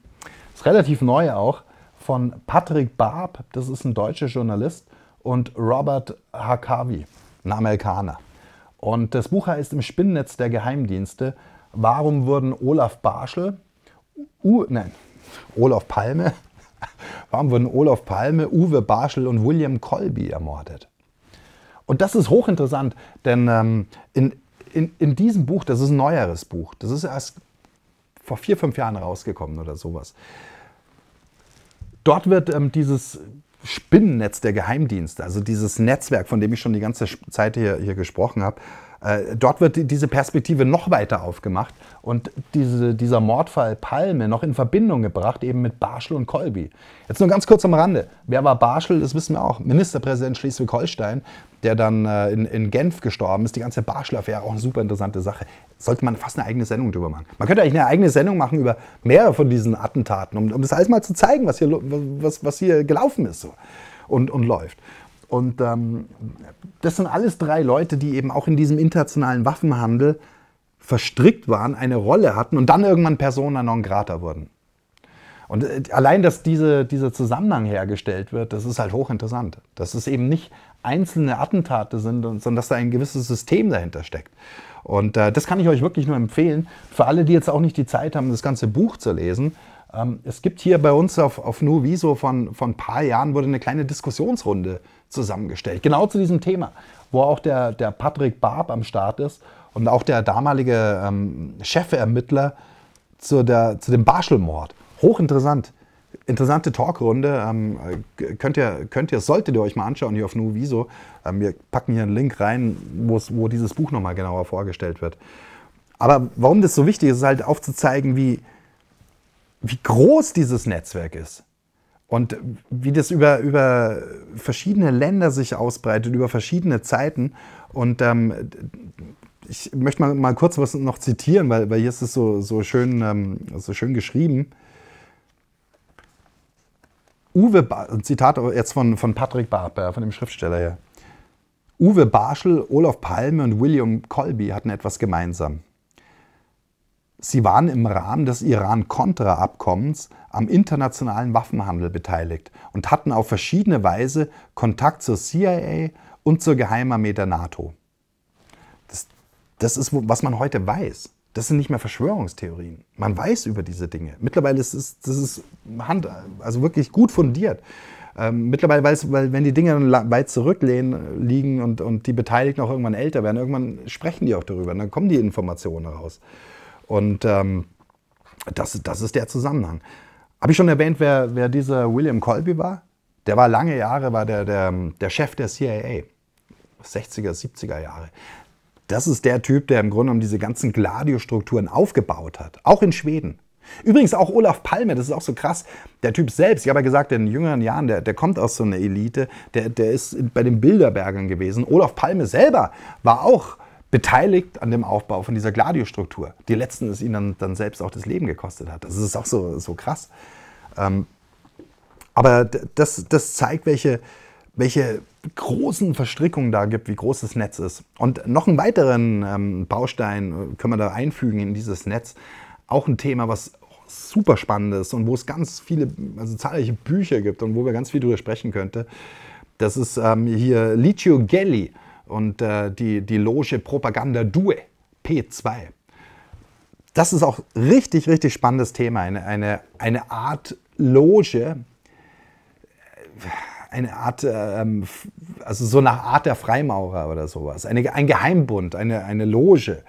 Ist relativ neu auch von Patrick Barb, das ist ein deutscher Journalist, und Robert Hakavi, ein Amerikaner. Und das Buch heißt Im Spinnennetz der Geheimdienste, warum wurden Olaf Barschel, U, nein, Olaf Palme, warum wurden Olaf Palme, Uwe Barschel und William Colby ermordet? Und das ist hochinteressant, denn ähm, in, in, in diesem Buch, das ist ein neueres Buch, das ist erst vor vier, fünf Jahren rausgekommen oder sowas. Dort wird ähm, dieses Spinnennetz der Geheimdienste, also dieses Netzwerk, von dem ich schon die ganze Zeit hier, hier gesprochen habe, äh, dort wird die, diese Perspektive noch weiter aufgemacht und diese, dieser Mordfall Palme noch in Verbindung gebracht, eben mit Barschel und Kolby. Jetzt nur ganz kurz am Rande. Wer war Barschel? Das wissen wir auch. Ministerpräsident Schleswig-Holstein, der dann äh, in, in Genf gestorben ist. Die ganze Barschel-Affäre, auch eine super interessante Sache sollte man fast eine eigene Sendung drüber machen. Man könnte eigentlich eine eigene Sendung machen über mehrere von diesen Attentaten, um, um das alles mal zu zeigen, was hier, was, was hier gelaufen ist so und, und läuft. Und ähm, das sind alles drei Leute, die eben auch in diesem internationalen Waffenhandel verstrickt waren, eine Rolle hatten und dann irgendwann persona non grata wurden. Und äh, allein, dass diese, dieser Zusammenhang hergestellt wird, das ist halt hochinteressant. Dass es eben nicht einzelne Attentate sind, sondern dass da ein gewisses System dahinter steckt. Und äh, das kann ich euch wirklich nur empfehlen. Für alle, die jetzt auch nicht die Zeit haben, das ganze Buch zu lesen, ähm, es gibt hier bei uns auf, auf Nuviso von, von ein paar Jahren wurde eine kleine Diskussionsrunde zusammengestellt, genau zu diesem Thema, wo auch der, der Patrick Barb am Start ist und auch der damalige ähm, Chefermittler zu, der, zu dem Barschelmord. Hochinteressant interessante Talkrunde. Ähm, äh, könnt, ihr, könnt ihr, solltet ihr euch mal anschauen hier auf Nuviso. Ähm, wir packen hier einen Link rein, wo dieses Buch nochmal genauer vorgestellt wird. Aber warum das so wichtig ist, ist halt aufzuzeigen, wie, wie groß dieses Netzwerk ist. Und wie das über, über verschiedene Länder sich ausbreitet, über verschiedene Zeiten. Und ähm, ich möchte mal, mal kurz was noch zitieren, weil, weil hier ist es so, so, schön, ähm, so schön geschrieben. Uwe, ba Zitat jetzt von, von Patrick Barber, von dem Schriftsteller her. Uwe Barschel, Olaf Palme und William Colby hatten etwas gemeinsam. Sie waren im Rahmen des Iran-Contra-Abkommens am internationalen Waffenhandel beteiligt und hatten auf verschiedene Weise Kontakt zur CIA und zur Geheimarmee der NATO. Das, das ist, was man heute weiß das sind nicht mehr Verschwörungstheorien. Man weiß über diese Dinge. Mittlerweile ist es, das ist Hand, also wirklich gut fundiert. Ähm, mittlerweile weiß, weil wenn die Dinge weit zurücklehnen, äh, liegen und, und die Beteiligten auch irgendwann älter werden, irgendwann sprechen die auch darüber. Und dann kommen die Informationen raus. Und ähm, das, das ist der Zusammenhang. Habe ich schon erwähnt, wer, wer dieser William Colby war? Der war lange Jahre war der, der, der Chef der CIA. 60er, 70er Jahre. Das ist der Typ, der im Grunde genommen diese ganzen Gladiostrukturen aufgebaut hat. Auch in Schweden. Übrigens auch Olaf Palme, das ist auch so krass. Der Typ selbst, ich habe ja gesagt, in jüngeren Jahren, der, der kommt aus so einer Elite, der, der ist bei den Bilderbergern gewesen. Olaf Palme selber war auch beteiligt an dem Aufbau von dieser Gladiostruktur. die letzten ist ihnen dann, dann, selbst auch das Leben gekostet hat. Das ist auch so, so krass. Ähm, aber das, das zeigt, welche, welche großen Verstrickungen da gibt, wie groß das Netz ist. Und noch einen weiteren ähm, Baustein äh, können wir da einfügen in dieses Netz. Auch ein Thema, was super spannend ist und wo es ganz viele, also zahlreiche Bücher gibt und wo wir ganz viel drüber sprechen könnte. Das ist ähm, hier Licio Gelli und äh, die, die Loge Propaganda 2, P2. Das ist auch richtig, richtig spannendes Thema. Eine, eine, eine Art Loge. Äh, eine Art, ähm, also so nach Art der Freimaurer oder sowas, eine, ein Geheimbund, eine, eine Loge.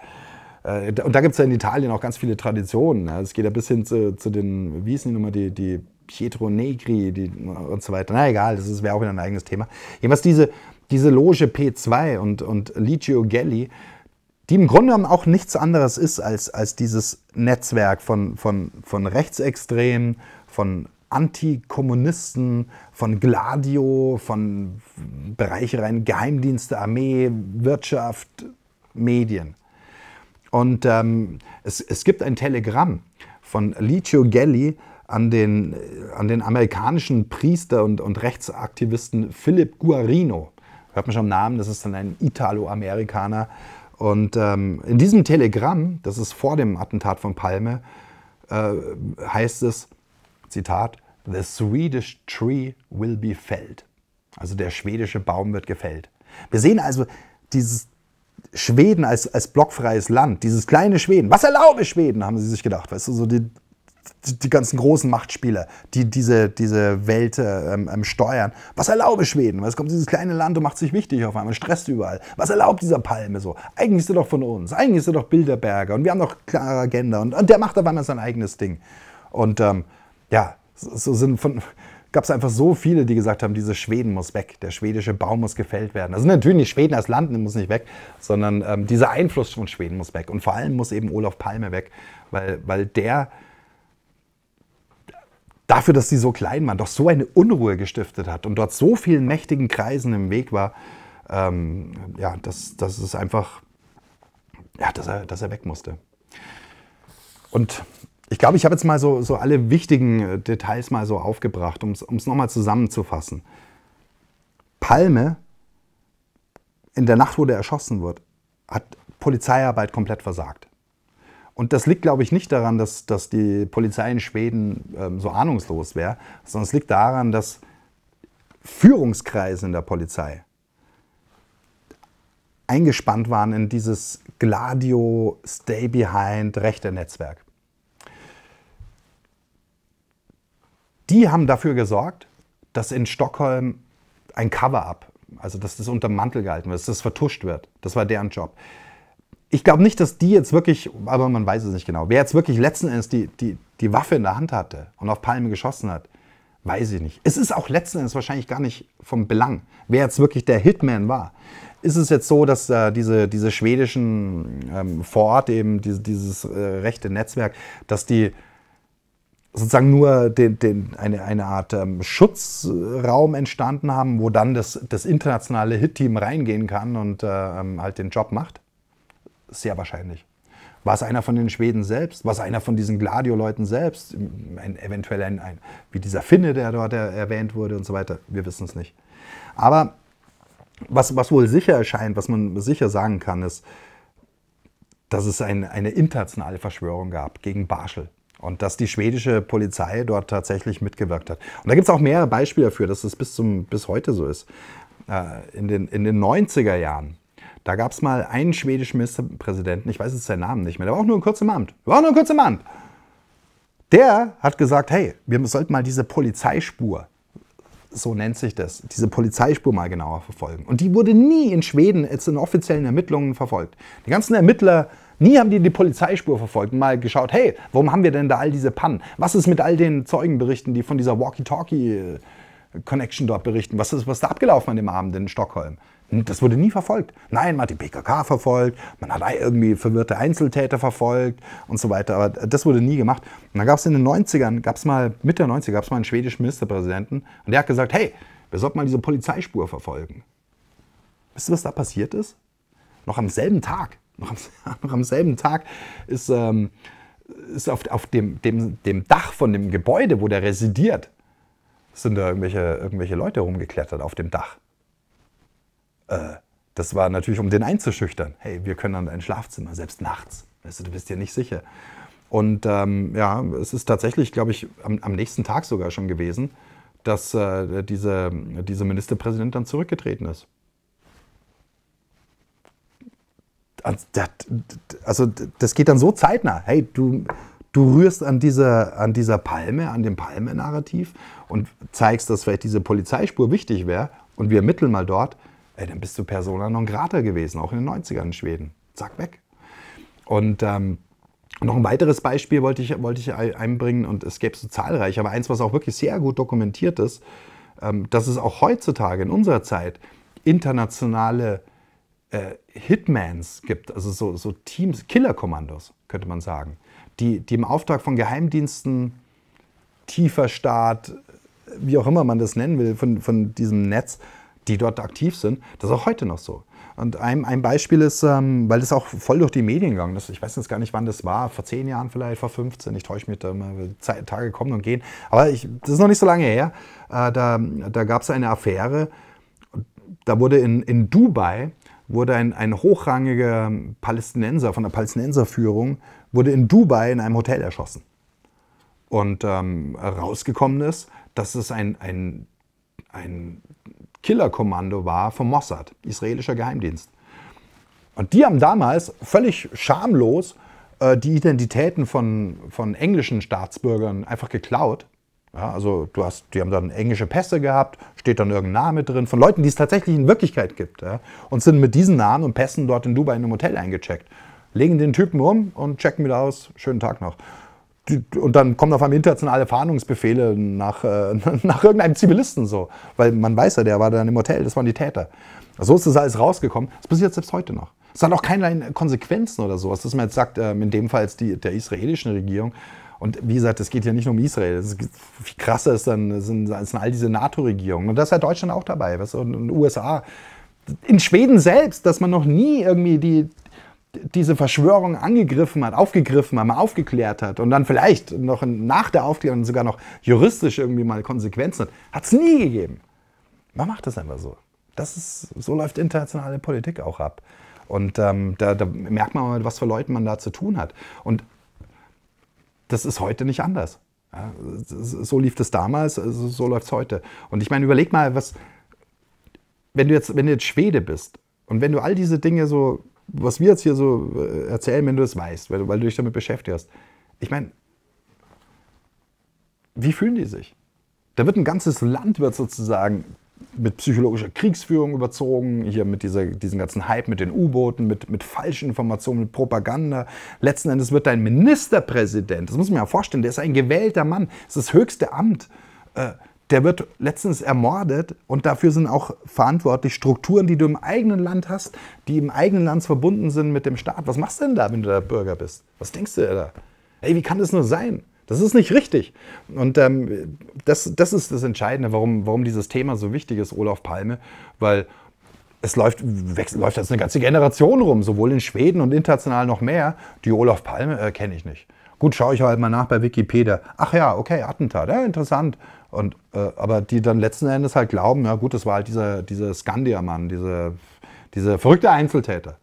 Äh, und da gibt es ja in Italien auch ganz viele Traditionen. Ne? Es geht ja bis hin zu, zu den, wie hießen die nochmal, die, die Pietro Negri die, und so weiter. Na egal, das wäre auch wieder ein eigenes Thema. Jedenfalls diese, diese Loge P2 und, und Licio Gelli, die im Grunde genommen auch nichts anderes ist als, als dieses Netzwerk von, von, von Rechtsextremen, von Antikommunisten, von Gladio, von Bereiche rein Geheimdienste, Armee, Wirtschaft, Medien. Und ähm, es, es gibt ein Telegramm von Licio Gelli an den, äh, an den amerikanischen Priester und, und Rechtsaktivisten Philip Guarino. Hört man schon am Namen, das ist dann ein Italo-Amerikaner. Und ähm, in diesem Telegramm, das ist vor dem Attentat von Palme, äh, heißt es, Zitat, The Swedish tree will be felled. Also der schwedische Baum wird gefällt. Wir sehen also dieses Schweden als, als blockfreies Land, dieses kleine Schweden. Was erlaube Schweden, haben sie sich gedacht. Weißt du, so die, die ganzen großen Machtspieler, die diese, diese Welt ähm, ähm steuern. Was erlaube Schweden? Was kommt dieses kleine Land und macht sich wichtig auf einmal, stresst überall. Was erlaubt dieser Palme so? Eigentlich ist er doch von uns, eigentlich ist er doch Bilderberger und wir haben doch klare Agenda und, und der macht auf einmal sein eigenes Ding. Und ähm, ja, so sind von, gab es einfach so viele, die gesagt haben, diese Schweden muss weg, der schwedische Baum muss gefällt werden. Also natürlich nicht Schweden als Land muss nicht weg, sondern ähm, dieser Einfluss von Schweden muss weg. Und vor allem muss eben Olaf Palme weg, weil, weil der dafür, dass sie so klein waren, doch so eine Unruhe gestiftet hat und dort so vielen mächtigen Kreisen im Weg war, ähm, ja, dass, dass es einfach, ja, dass er, dass er weg musste. Und ich glaube, ich habe jetzt mal so, so alle wichtigen äh, Details mal so aufgebracht, um es nochmal zusammenzufassen. Palme, in der Nacht, wo der erschossen wird, hat Polizeiarbeit komplett versagt. Und das liegt, glaube ich, nicht daran, dass, dass die Polizei in Schweden ähm, so ahnungslos wäre, sondern es liegt daran, dass Führungskreise in der Polizei eingespannt waren in dieses Gladio Stay Behind rechte Netzwerk. die haben dafür gesorgt, dass in Stockholm ein Cover-up, also dass das unter dem Mantel gehalten wird, dass das vertuscht wird. Das war deren Job. Ich glaube nicht, dass die jetzt wirklich, aber man weiß es nicht genau, wer jetzt wirklich letzten Endes die, die, die Waffe in der Hand hatte und auf Palme geschossen hat, weiß ich nicht. Es ist auch letzten Endes wahrscheinlich gar nicht vom Belang, wer jetzt wirklich der Hitman war. Ist es jetzt so, dass äh, diese, diese schwedischen ähm, vor Ort eben diese, dieses äh, rechte Netzwerk, dass die sozusagen nur den, den, eine, eine Art ähm, Schutzraum entstanden haben, wo dann das, das internationale Hit-Team reingehen kann und äh, ähm, halt den Job macht? Sehr wahrscheinlich. War es einer von den Schweden selbst? War es einer von diesen Gladio-Leuten selbst? Ein, eventuell ein, ein, wie dieser Finne, der dort erwähnt wurde und so weiter. Wir wissen es nicht. Aber was, was wohl sicher erscheint, was man sicher sagen kann, ist, dass es ein, eine internationale Verschwörung gab gegen Barschel. Und dass die schwedische Polizei dort tatsächlich mitgewirkt hat. Und da gibt es auch mehrere Beispiele dafür, dass es bis, bis heute so ist. Äh, in, den, in den 90er Jahren, da gab es mal einen schwedischen Ministerpräsidenten, ich weiß jetzt seinen Namen nicht mehr, der war auch nur kurz im Amt. War auch nur kurz im Amt. Der hat gesagt, hey, wir sollten mal diese Polizeispur, so nennt sich das, diese Polizeispur mal genauer verfolgen. Und die wurde nie in Schweden jetzt in offiziellen Ermittlungen verfolgt. Die ganzen Ermittler Nie haben die die Polizeispur verfolgt und mal geschaut, hey, warum haben wir denn da all diese Pannen? Was ist mit all den Zeugenberichten, die von dieser Walkie-Talkie-Connection dort berichten? Was ist, was ist da abgelaufen an dem Abend in Stockholm? Hm, das wurde nie verfolgt. Nein, man hat die PKK verfolgt, man hat irgendwie verwirrte Einzeltäter verfolgt und so weiter. Aber das wurde nie gemacht. Und dann gab es in den 90ern, gab es mal, Mitte der 90er, gab es mal einen schwedischen Ministerpräsidenten und der hat gesagt, hey, wir sollten mal diese Polizeispur verfolgen. Wisst ihr, was da passiert ist? Noch am selben Tag noch am, noch am selben Tag, ist, ähm, ist auf, auf dem, dem, dem Dach von dem Gebäude, wo der residiert, sind da irgendwelche, irgendwelche Leute rumgeklettert auf dem Dach. Äh, das war natürlich, um den einzuschüchtern. Hey, wir können an dein Schlafzimmer, selbst nachts. Weißt du, du bist dir nicht sicher. Und ähm, ja, es ist tatsächlich, glaube ich, am, am, nächsten Tag sogar schon gewesen, dass äh, diese, diese Ministerpräsident dann zurückgetreten ist. also das geht dann so zeitnah. Hey, du, du rührst an dieser, an dieser Palme, an dem Palmen-Narrativ und zeigst, dass vielleicht diese Polizeispur wichtig wäre und wir ermitteln mal dort, ey, dann bist du Persona non grata gewesen, auch in den 90ern in Schweden. Zack, weg. Und ähm, noch ein weiteres Beispiel wollte ich, wollte ich einbringen und es gäbe so zahlreich, aber eins, was auch wirklich sehr gut dokumentiert ist, ähm, dass es auch heutzutage in unserer Zeit internationale äh, Hitmans gibt, also so, so Teams, Killerkommandos, könnte man sagen, die, die im Auftrag von Geheimdiensten, tiefer Staat, wie auch immer man das nennen will, von, von diesem Netz, die dort aktiv sind. Das ist auch heute noch so. Und ein, ein Beispiel ist, ähm, weil das auch voll durch die Medien gegangen ist. Ich weiß jetzt gar nicht, wann das war. Vor zehn Jahren vielleicht, vor 15. Ich täusche mich da immer. Tage kommen und gehen. Aber ich, das ist noch nicht so lange her. Äh, da da gab es eine Affäre. Da wurde in, in Dubai wurde ein, ein hochrangiger Palästinenser von der Palästinenserführung, wurde in Dubai in einem Hotel erschossen. Und ähm, rausgekommen ist, dass es ein, ein, ein Killerkommando war vom Mossad, israelischer Geheimdienst. Und die haben damals völlig schamlos äh, die Identitäten von, von englischen Staatsbürgern einfach geklaut ja, also du hast, die haben dann englische Pässe gehabt, steht dann irgendein Name drin, von Leuten, die es tatsächlich in Wirklichkeit gibt. Ja, und sind mit diesen Namen und Pässen dort in Dubai in einem Hotel eingecheckt. Legen den Typen um und checken wieder aus, schönen Tag noch. Und dann kommen auf einmal internationale Fahndungsbefehle nach, äh, nach irgendeinem Zivilisten so. Weil man weiß ja, der war dann im Hotel, das waren die Täter. So ist das alles rausgekommen. Das passiert selbst heute noch. Es hat auch keinerlei Konsequenzen oder sowas, dass man jetzt sagt, äh, in dem Fall die, der israelischen Regierung, und wie gesagt, es geht ja nicht nur um Israel. Das ist, wie krass ist dann, das sind, sind all diese NATO-Regierungen. Und das hat Deutschland auch dabei, was, und, und USA. In Schweden selbst, dass man noch nie irgendwie die, diese Verschwörung angegriffen hat, aufgegriffen hat, mal aufgeklärt hat und dann vielleicht noch nach der Aufklärung sogar noch juristisch irgendwie mal Konsequenzen hat, hat es nie gegeben. Man macht das einfach so. Das ist, so läuft internationale Politik auch ab. Und ähm, da, da merkt man mal, was für Leute man da zu tun hat. Und das ist heute nicht anders. Ja, so lief das damals, so läuft es heute. Und ich meine, überleg mal, was, wenn du jetzt, wenn du jetzt Schwede bist und wenn du all diese Dinge so, was wir jetzt hier so äh, erzählen, wenn du das weißt, weil, weil du dich damit beschäftigt hast. Ich meine, wie fühlen die sich? Da wird ein ganzes Land wird sozusagen mit psychologischer Kriegsführung überzogen, hier mit dieser, diesem ganzen Hype mit den U-Booten, mit, mit falschen Informationen, mit Propaganda. Letzten Endes wird dein Ministerpräsident, das muss man ja vorstellen, der ist ein gewählter Mann, das ist das höchste Amt. Äh, der wird letztens ermordet und dafür sind auch verantwortlich Strukturen, die du im eigenen Land hast, die im eigenen Land verbunden sind mit dem Staat. Was machst du denn da, wenn du da Bürger bist? Was denkst du da? Ey, wie kann das nur sein? Das ist nicht richtig. Und ähm, das, das ist das Entscheidende, warum, warum dieses Thema so wichtig ist, Olaf Palme, weil es läuft, wächst, läuft jetzt eine ganze Generation rum, sowohl in Schweden und international noch mehr. Die Olaf Palme äh, kenne ich nicht. Gut, schaue ich halt mal nach bei Wikipedia. Ach ja, okay, Attentat, ja, interessant. Und, äh, aber die dann letzten Endes halt glauben, ja gut, das war halt dieser, dieser Skandia-Mann, dieser, dieser verrückte Einzeltäter.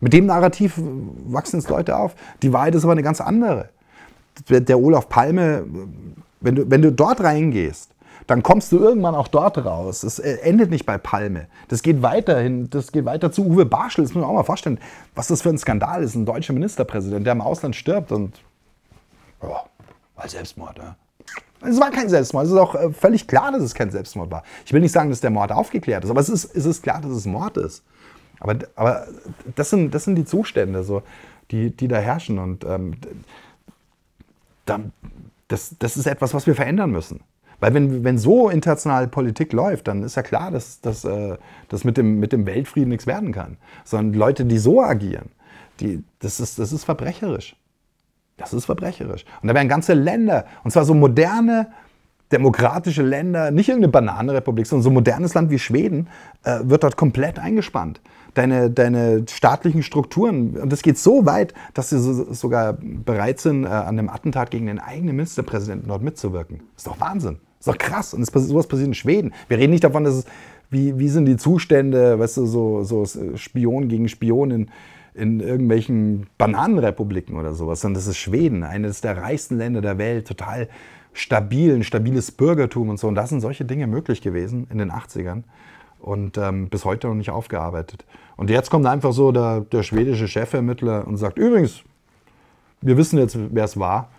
Mit dem Narrativ wachsen es Leute auf. Die Wahrheit ist aber eine ganz andere der Olaf Palme, wenn du, wenn du dort reingehst, dann kommst du irgendwann auch dort raus. Es äh, endet nicht bei Palme. Das geht weiterhin, das geht weiter zu Uwe Barschel. Das muss man auch mal vorstellen, was das für ein Skandal ist. Ein deutscher Ministerpräsident, der im Ausland stirbt und ja, war Selbstmord. Ja. Es war kein Selbstmord. Es ist auch äh, völlig klar, dass es kein Selbstmord war. Ich will nicht sagen, dass der Mord aufgeklärt ist, aber es ist, es ist klar, dass es Mord ist. Aber, aber das, sind, das sind die Zustände, so, die, die da herrschen. Und ähm, dann, das, das ist etwas, was wir verändern müssen. Weil wenn, wenn so internationale Politik läuft, dann ist ja klar, dass, äh, dass mit dem, mit dem Weltfrieden nichts werden kann. Sondern Leute, die so agieren, die, das, ist, das ist verbrecherisch. Das ist verbrecherisch. Und da werden ganze Länder, und zwar so moderne demokratische Länder, nicht irgendeine Bananenrepublik, sondern so modernes Land wie Schweden, äh, wird dort komplett eingespannt deine, deine staatlichen Strukturen. Und das geht so weit, dass sie so, sogar bereit sind, äh, an einem Attentat gegen den eigenen Ministerpräsidenten dort mitzuwirken. Ist doch Wahnsinn. Ist doch krass. Und das, sowas passiert in Schweden. Wir reden nicht davon, dass es, wie, wie sind die Zustände, weißt du, so, so äh, Spion gegen Spion in, in irgendwelchen Bananenrepubliken oder sowas, sondern das ist Schweden, eines der reichsten Länder der Welt, total stabil, ein stabiles Bürgertum und so. Und da sind solche Dinge möglich gewesen in den 80ern und ähm, bis heute noch nicht aufgearbeitet. Und jetzt kommt einfach so der, der schwedische Chefvermittler und sagt, übrigens, wir wissen jetzt, wer es war.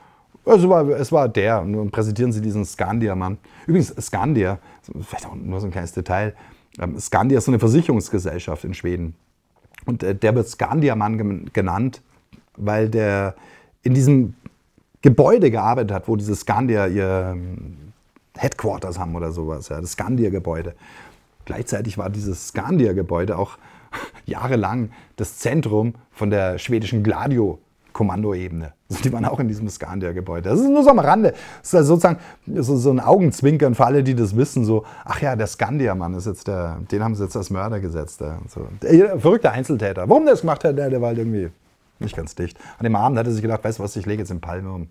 Also es war, es war der. Und präsentieren sie diesen Skandia-Mann. Übrigens, Skandia, vielleicht auch nur so ein kleines Detail, ähm, Skandia ist so eine Versicherungsgesellschaft in Schweden. Und äh, der wird Skandia-Mann genannt, weil der in diesem Gebäude gearbeitet hat, wo diese Skandia ihr ähm, Headquarters haben oder sowas. Ja, das Skandia-Gebäude. Gleichzeitig war dieses Skandia-Gebäude auch jahrelang das Zentrum von der schwedischen Gladio Kommandoebene. Also die waren auch in diesem Skandia-Gebäude. Das ist nur so am Rande. Das ist also sozusagen so, so ein Augenzwinkern für alle, die das wissen. So, ach ja, der Skandia-Mann ist jetzt der, den haben sie jetzt als Mörder gesetzt. Der, so. der, verrückter Einzeltäter. Warum der das gemacht hat, der, der war halt irgendwie nicht ganz dicht. An dem Abend hat er sich gedacht, weißt du was, ich lege jetzt den Palme um.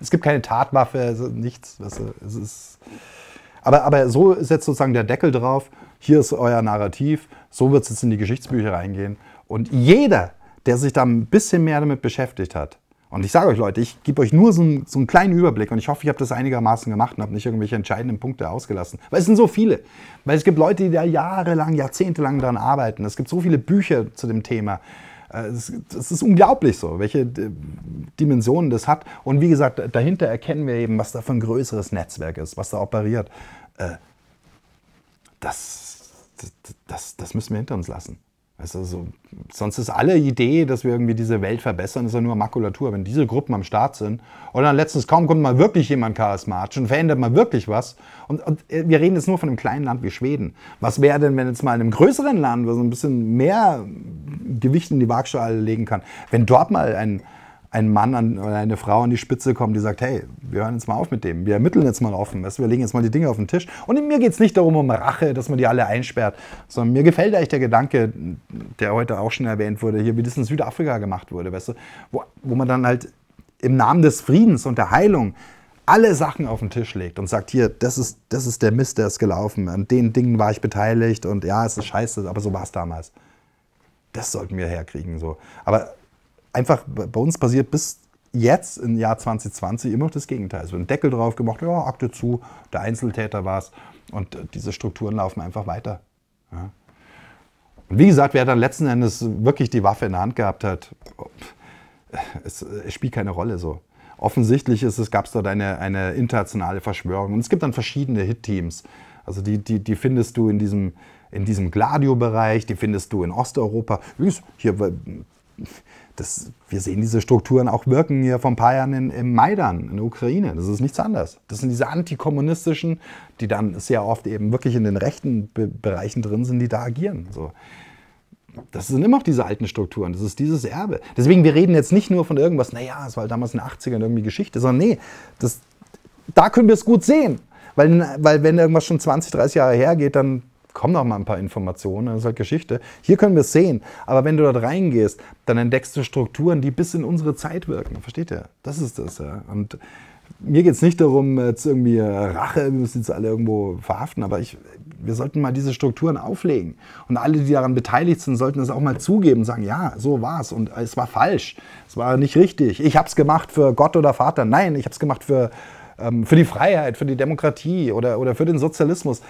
Es gibt keine Tatwaffe, also nichts. Weißt du, es ist aber, aber so ist jetzt sozusagen der Deckel drauf. Hier ist euer Narrativ. So wird es jetzt in die Geschichtsbücher reingehen. Und jeder, der sich da ein bisschen mehr damit beschäftigt hat, und ich sage euch Leute, ich gebe euch nur so einen, so einen, kleinen Überblick und ich hoffe, ich habe das einigermaßen gemacht und habe nicht irgendwelche entscheidenden Punkte ausgelassen. Weil es sind so viele. Weil es gibt Leute, die da jahrelang, jahrzehntelang daran arbeiten. Es gibt so viele Bücher zu dem Thema. Äh, es ist unglaublich so, welche äh, Dimensionen das hat. Und wie gesagt, dahinter erkennen wir eben, was da für ein größeres Netzwerk ist, was da operiert. Äh, das, das, das müssen wir hinter uns lassen. Weißt du, so, sonst ist alle Idee, dass wir irgendwie diese Welt verbessern, ist ja nur Makulatur. Wenn diese Gruppen am Start sind und dann letztens kaum kommt mal wirklich jemand charismatisch und verändert mal wirklich was. Und, und äh, wir reden jetzt nur von einem kleinen Land wie Schweden. Was wäre denn, wenn jetzt mal in einem größeren Land, wo so ein bisschen mehr Gewicht in die Waagschale legen kann, wenn dort mal ein, ein Mann an, oder eine Frau an die Spitze kommt, die sagt, hey, wir hören jetzt mal auf mit dem, wir ermitteln jetzt mal offen, weißt, wir legen jetzt mal die Dinge auf den Tisch. Und mir geht es nicht darum, um Rache, dass man die alle einsperrt, sondern mir gefällt eigentlich der Gedanke, der heute auch schon erwähnt wurde, hier, wie das in Südafrika gemacht wurde, weißt du, wo, wo man dann halt im Namen des Friedens und der Heilung alle Sachen auf den Tisch legt und sagt, hier, das ist, das ist der Mist, der ist gelaufen, an den Dingen war ich beteiligt und ja, es ist scheiße, aber so war es damals. Das sollten wir herkriegen. So. Aber einfach bei uns passiert bis jetzt im Jahr 2020 immer noch das Gegenteil. Es wird ein Deckel drauf gemacht, ja, Akte zu, der Einzeltäter war es. Und äh, diese Strukturen laufen einfach weiter. Ja. Und wie gesagt, wer dann letzten Endes wirklich die Waffe in der Hand gehabt hat, es, es spielt keine Rolle so. Offensichtlich ist es, gab es dort eine, eine internationale Verschwörung. Und es gibt dann verschiedene Hit-Teams. Also die, die, die findest du in diesem, in diesem Gladio-Bereich, die findest du in Osteuropa. Hier das, wir sehen diese Strukturen auch wirken hier vor ein paar Jahren in, in Maidan, in der Ukraine. Das ist nichts anderes. Das sind diese antikommunistischen, die dann sehr oft eben wirklich in den rechten Be Bereichen drin sind, die da agieren. So. Das sind immer noch diese alten Strukturen, das ist dieses Erbe. Deswegen, wir reden jetzt nicht nur von irgendwas, naja, es war damals in den 80ern irgendwie Geschichte, sondern nee, das, da können wir es gut sehen. Weil, weil wenn irgendwas schon 20, 30 Jahre hergeht, dann kommen noch mal ein paar Informationen, das ist halt Geschichte. Hier können wir es sehen, aber wenn du dort reingehst, dann entdeckst du Strukturen, die bis in unsere Zeit wirken. Versteht ihr? Das ist das, ja. Und mir geht es nicht darum, jetzt irgendwie äh, Rache, wir müssen jetzt alle irgendwo verhaften, aber ich, wir sollten mal diese Strukturen auflegen. Und alle, die daran beteiligt sind, sollten das auch mal zugeben und sagen, ja, so war es und äh, es war falsch, es war nicht richtig. Ich habe es gemacht für Gott oder Vater, nein, ich habe es gemacht für, ähm, für die Freiheit, für die Demokratie oder, oder für den Sozialismus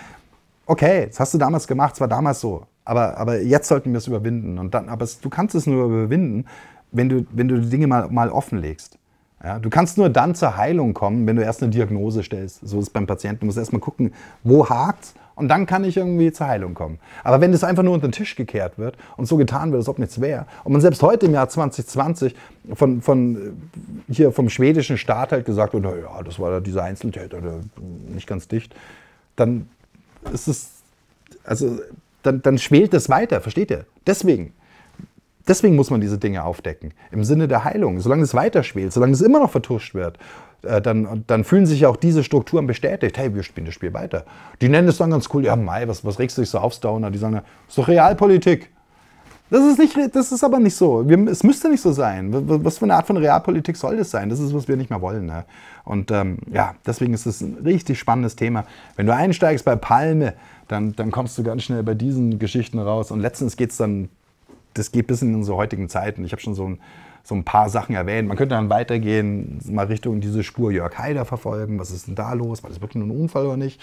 okay, das hast du damals gemacht, es war damals so, aber, aber jetzt sollten wir es überwinden. Und dann, aber es, du kannst es nur überwinden, wenn du, wenn du die Dinge mal, mal offenlegst. Ja, du kannst nur dann zur Heilung kommen, wenn du erst eine Diagnose stellst. So ist es beim Patienten. Du musst erst mal gucken, wo hakt und dann kann ich irgendwie zur Heilung kommen. Aber wenn das einfach nur unter den Tisch gekehrt wird und so getan wird, als ob nichts wäre, und man selbst heute im Jahr 2020 von, von äh, hier vom schwedischen Staat halt gesagt wird, ja, das war dieser Einzeltäter, äh, nicht ganz dicht, dann ist also dann, dann schwelt es weiter, versteht ihr? Deswegen. Deswegen muss man diese Dinge aufdecken. Im Sinne der Heilung. Solange es weiter schwelt, solange es immer noch vertuscht wird, äh, dann, dann, fühlen sich auch diese Strukturen bestätigt. Hey, wir spielen das Spiel weiter. Die nennen es dann ganz cool, ja, Mai, was, was regst du dich so auf, Downer? Die sagen, ja, ist doch Realpolitik. Das ist, nicht, das ist aber nicht so. Wir, es müsste nicht so sein. Was für eine Art von Realpolitik soll das sein? Das ist, was wir nicht mehr wollen. Ne? Und ähm, ja, deswegen ist es ein richtig spannendes Thema. Wenn du einsteigst bei Palme, dann, dann kommst du ganz schnell bei diesen Geschichten raus. Und letztens geht es dann, das geht bis in unsere heutigen Zeiten. Ich habe schon so ein, so ein paar Sachen erwähnt. Man könnte dann weitergehen, mal Richtung diese Spur Jörg Haider verfolgen. Was ist denn da los? War das wirklich nur ein Unfall oder nicht?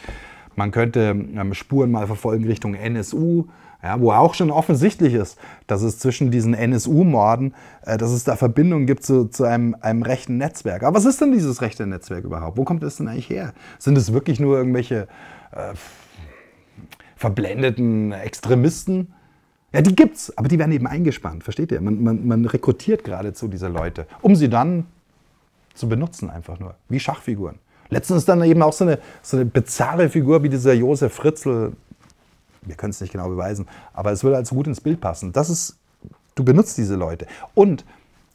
Man könnte ähm, Spuren mal verfolgen Richtung NSU. Ja, wo auch schon offensichtlich ist, dass es zwischen diesen NSU-Morden, äh, dass es da Verbindungen gibt zu, zu einem, einem, rechten Netzwerk. Aber was ist denn dieses rechte Netzwerk überhaupt? Wo kommt es denn eigentlich her? Sind es wirklich nur irgendwelche äh, verblendeten Extremisten? Ja, die gibt's, aber die werden eben eingespannt, versteht ihr? Man, man, man rekrutiert geradezu diese Leute, um sie dann zu benutzen, einfach nur, wie Schachfiguren. Letztens dann eben auch so eine, so eine bizarre Figur wie dieser Josef Fritzl, wir können es nicht genau beweisen, aber es würde also gut ins Bild passen. Das ist, du benutzt diese Leute. Und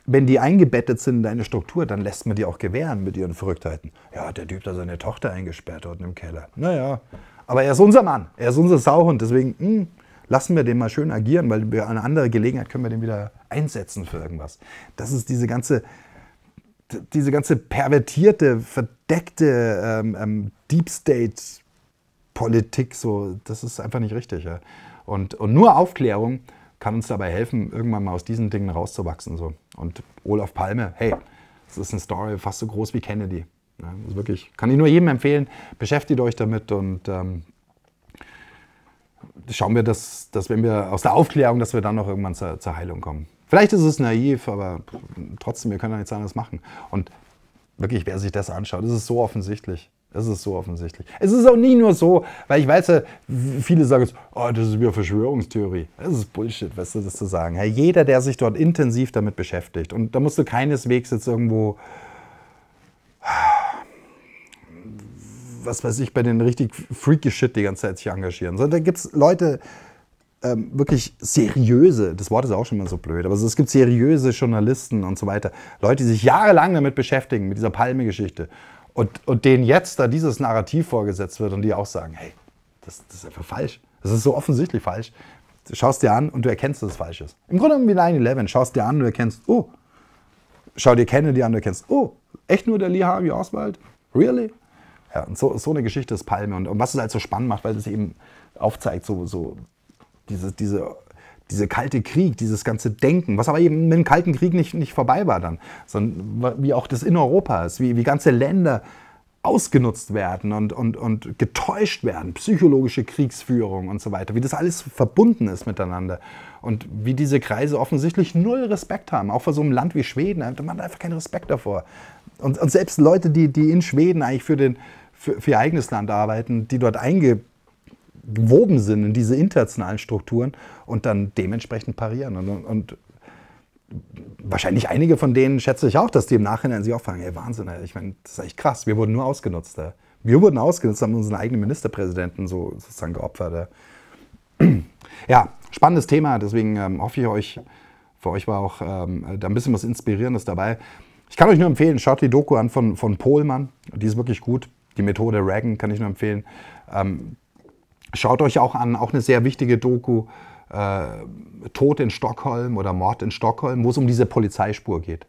wenn die eingebettet sind in deine Struktur, dann lässt man die auch gewähren mit ihren Verrücktheiten. Ja, der Typ da seine Tochter eingesperrt dort im Keller. Naja, aber er ist unser Mann, er ist unser Sauhund, deswegen mh, hm, lassen wir den mal schön agieren, weil wir eine andere Gelegenheit können wir den wieder einsetzen für irgendwas. Das ist diese ganze, diese ganze pervertierte, verdeckte ähm, ähm, Deep State Politik, so, das ist einfach nicht richtig. Ja. Und, und nur Aufklärung kann uns dabei helfen, irgendwann mal aus diesen Dingen rauszuwachsen. So. Und Olaf Palme, hey, das ist eine Story fast so groß wie Kennedy. Ja, ne? also wirklich, kann ich nur jedem empfehlen, beschäftigt euch damit und ähm, schauen wir, dass, dass wenn wir aus der Aufklärung, dass wir dann noch irgendwann zur, zur Heilung kommen. Vielleicht ist es naiv, aber trotzdem, wir können da nichts anderes machen. Und wirklich, wer sich das anschaut, das ist so offensichtlich. Es ist so offensichtlich. Es ist auch nie nur so, weil ich weiß viele sagen jetzt, oh, das ist wieder Verschwörungstheorie. Das ist Bullshit, weißt du, das zu sagen. Ja, jeder, der sich dort intensiv damit beschäftigt, und da musst du keineswegs jetzt irgendwo, was weiß ich, bei den richtig freaky Shit die ganze Zeit sich engagieren, sondern da gibt es Leute, ähm, wirklich seriöse, das Wort ist auch schon mal so blöd, aber es gibt seriöse Journalisten und so weiter, Leute, die sich jahrelang damit beschäftigen, mit dieser Palme-Geschichte. Und, und denen jetzt da dieses Narrativ vorgesetzt wird und die auch sagen, hey, das, das ist einfach falsch. Das ist so offensichtlich falsch. Du schaust dir an und du erkennst, dass es falsch ist. Im Grunde wie 9-11. Schaust dir an und du erkennst, oh. Schau dir Kennedy an und du erkennst, oh, echt nur der Lee Harvey Oswald? Really? Ja, und so, so eine Geschichte ist Palme. Und, und was es halt so spannend macht, weil es eben aufzeigt, so, so diese, diese diese kalte Krieg, dieses ganze Denken, was aber eben mit dem Kalten Krieg nicht, nicht vorbei war dann, sondern wie auch das in Europa ist, wie, wie ganze Länder ausgenutzt werden und, und, und getäuscht werden, psychologische Kriegsführung und so weiter, wie das alles verbunden ist miteinander und wie diese Kreise offensichtlich null Respekt haben, auch vor so einem Land wie Schweden, man hat einfach keinen Respekt davor. Und, und selbst Leute, die, die in Schweden eigentlich für, den, für, für ihr eigenes Land arbeiten, die dort eingebunden gewoben sind in diese internationalen Strukturen und dann dementsprechend parieren. Und, und wahrscheinlich einige von denen schätze ich auch, dass die im Nachhinein sich auch fragen, ey Wahnsinn, ey. ich meine, das ist echt krass, wir wurden nur ausgenutzt. Ey. Wir wurden ausgenutzt, haben unseren eigenen Ministerpräsidenten so sozusagen geopfert. Ey. Ja, spannendes Thema, deswegen ähm, hoffe ich euch, für euch war auch ähm, da ein bisschen was Inspirierendes dabei. Ich kann euch nur empfehlen, schaut die Doku an von, von Pohlmann, die ist wirklich gut. Die Methode Reagan kann ich nur empfehlen. Ähm, Schaut euch auch an, auch eine sehr wichtige Doku, äh, Tod in Stockholm oder Mord in Stockholm, wo es um diese Polizeispur geht.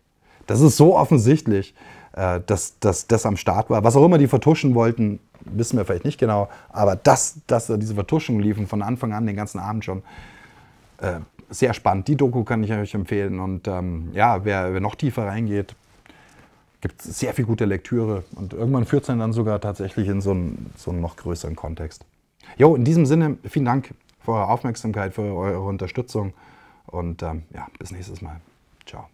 Das ist so offensichtlich, äh, dass, dass das am Start war. Was auch immer die vertuschen wollten, wissen wir vielleicht nicht genau, aber dass, dass diese Vertuschungen liefen von Anfang an, den ganzen Abend schon, äh, sehr spannend. Die Doku kann ich euch empfehlen und ähm, ja, wer, wer noch tiefer reingeht, gibt sehr viel gute Lektüre und irgendwann führt es dann sogar tatsächlich in so einen, so einen noch größeren Kontext. Jo, in diesem Sinne, vielen Dank für eure Aufmerksamkeit, für eure Unterstützung und ähm, ja, bis nächstes Mal. Ciao.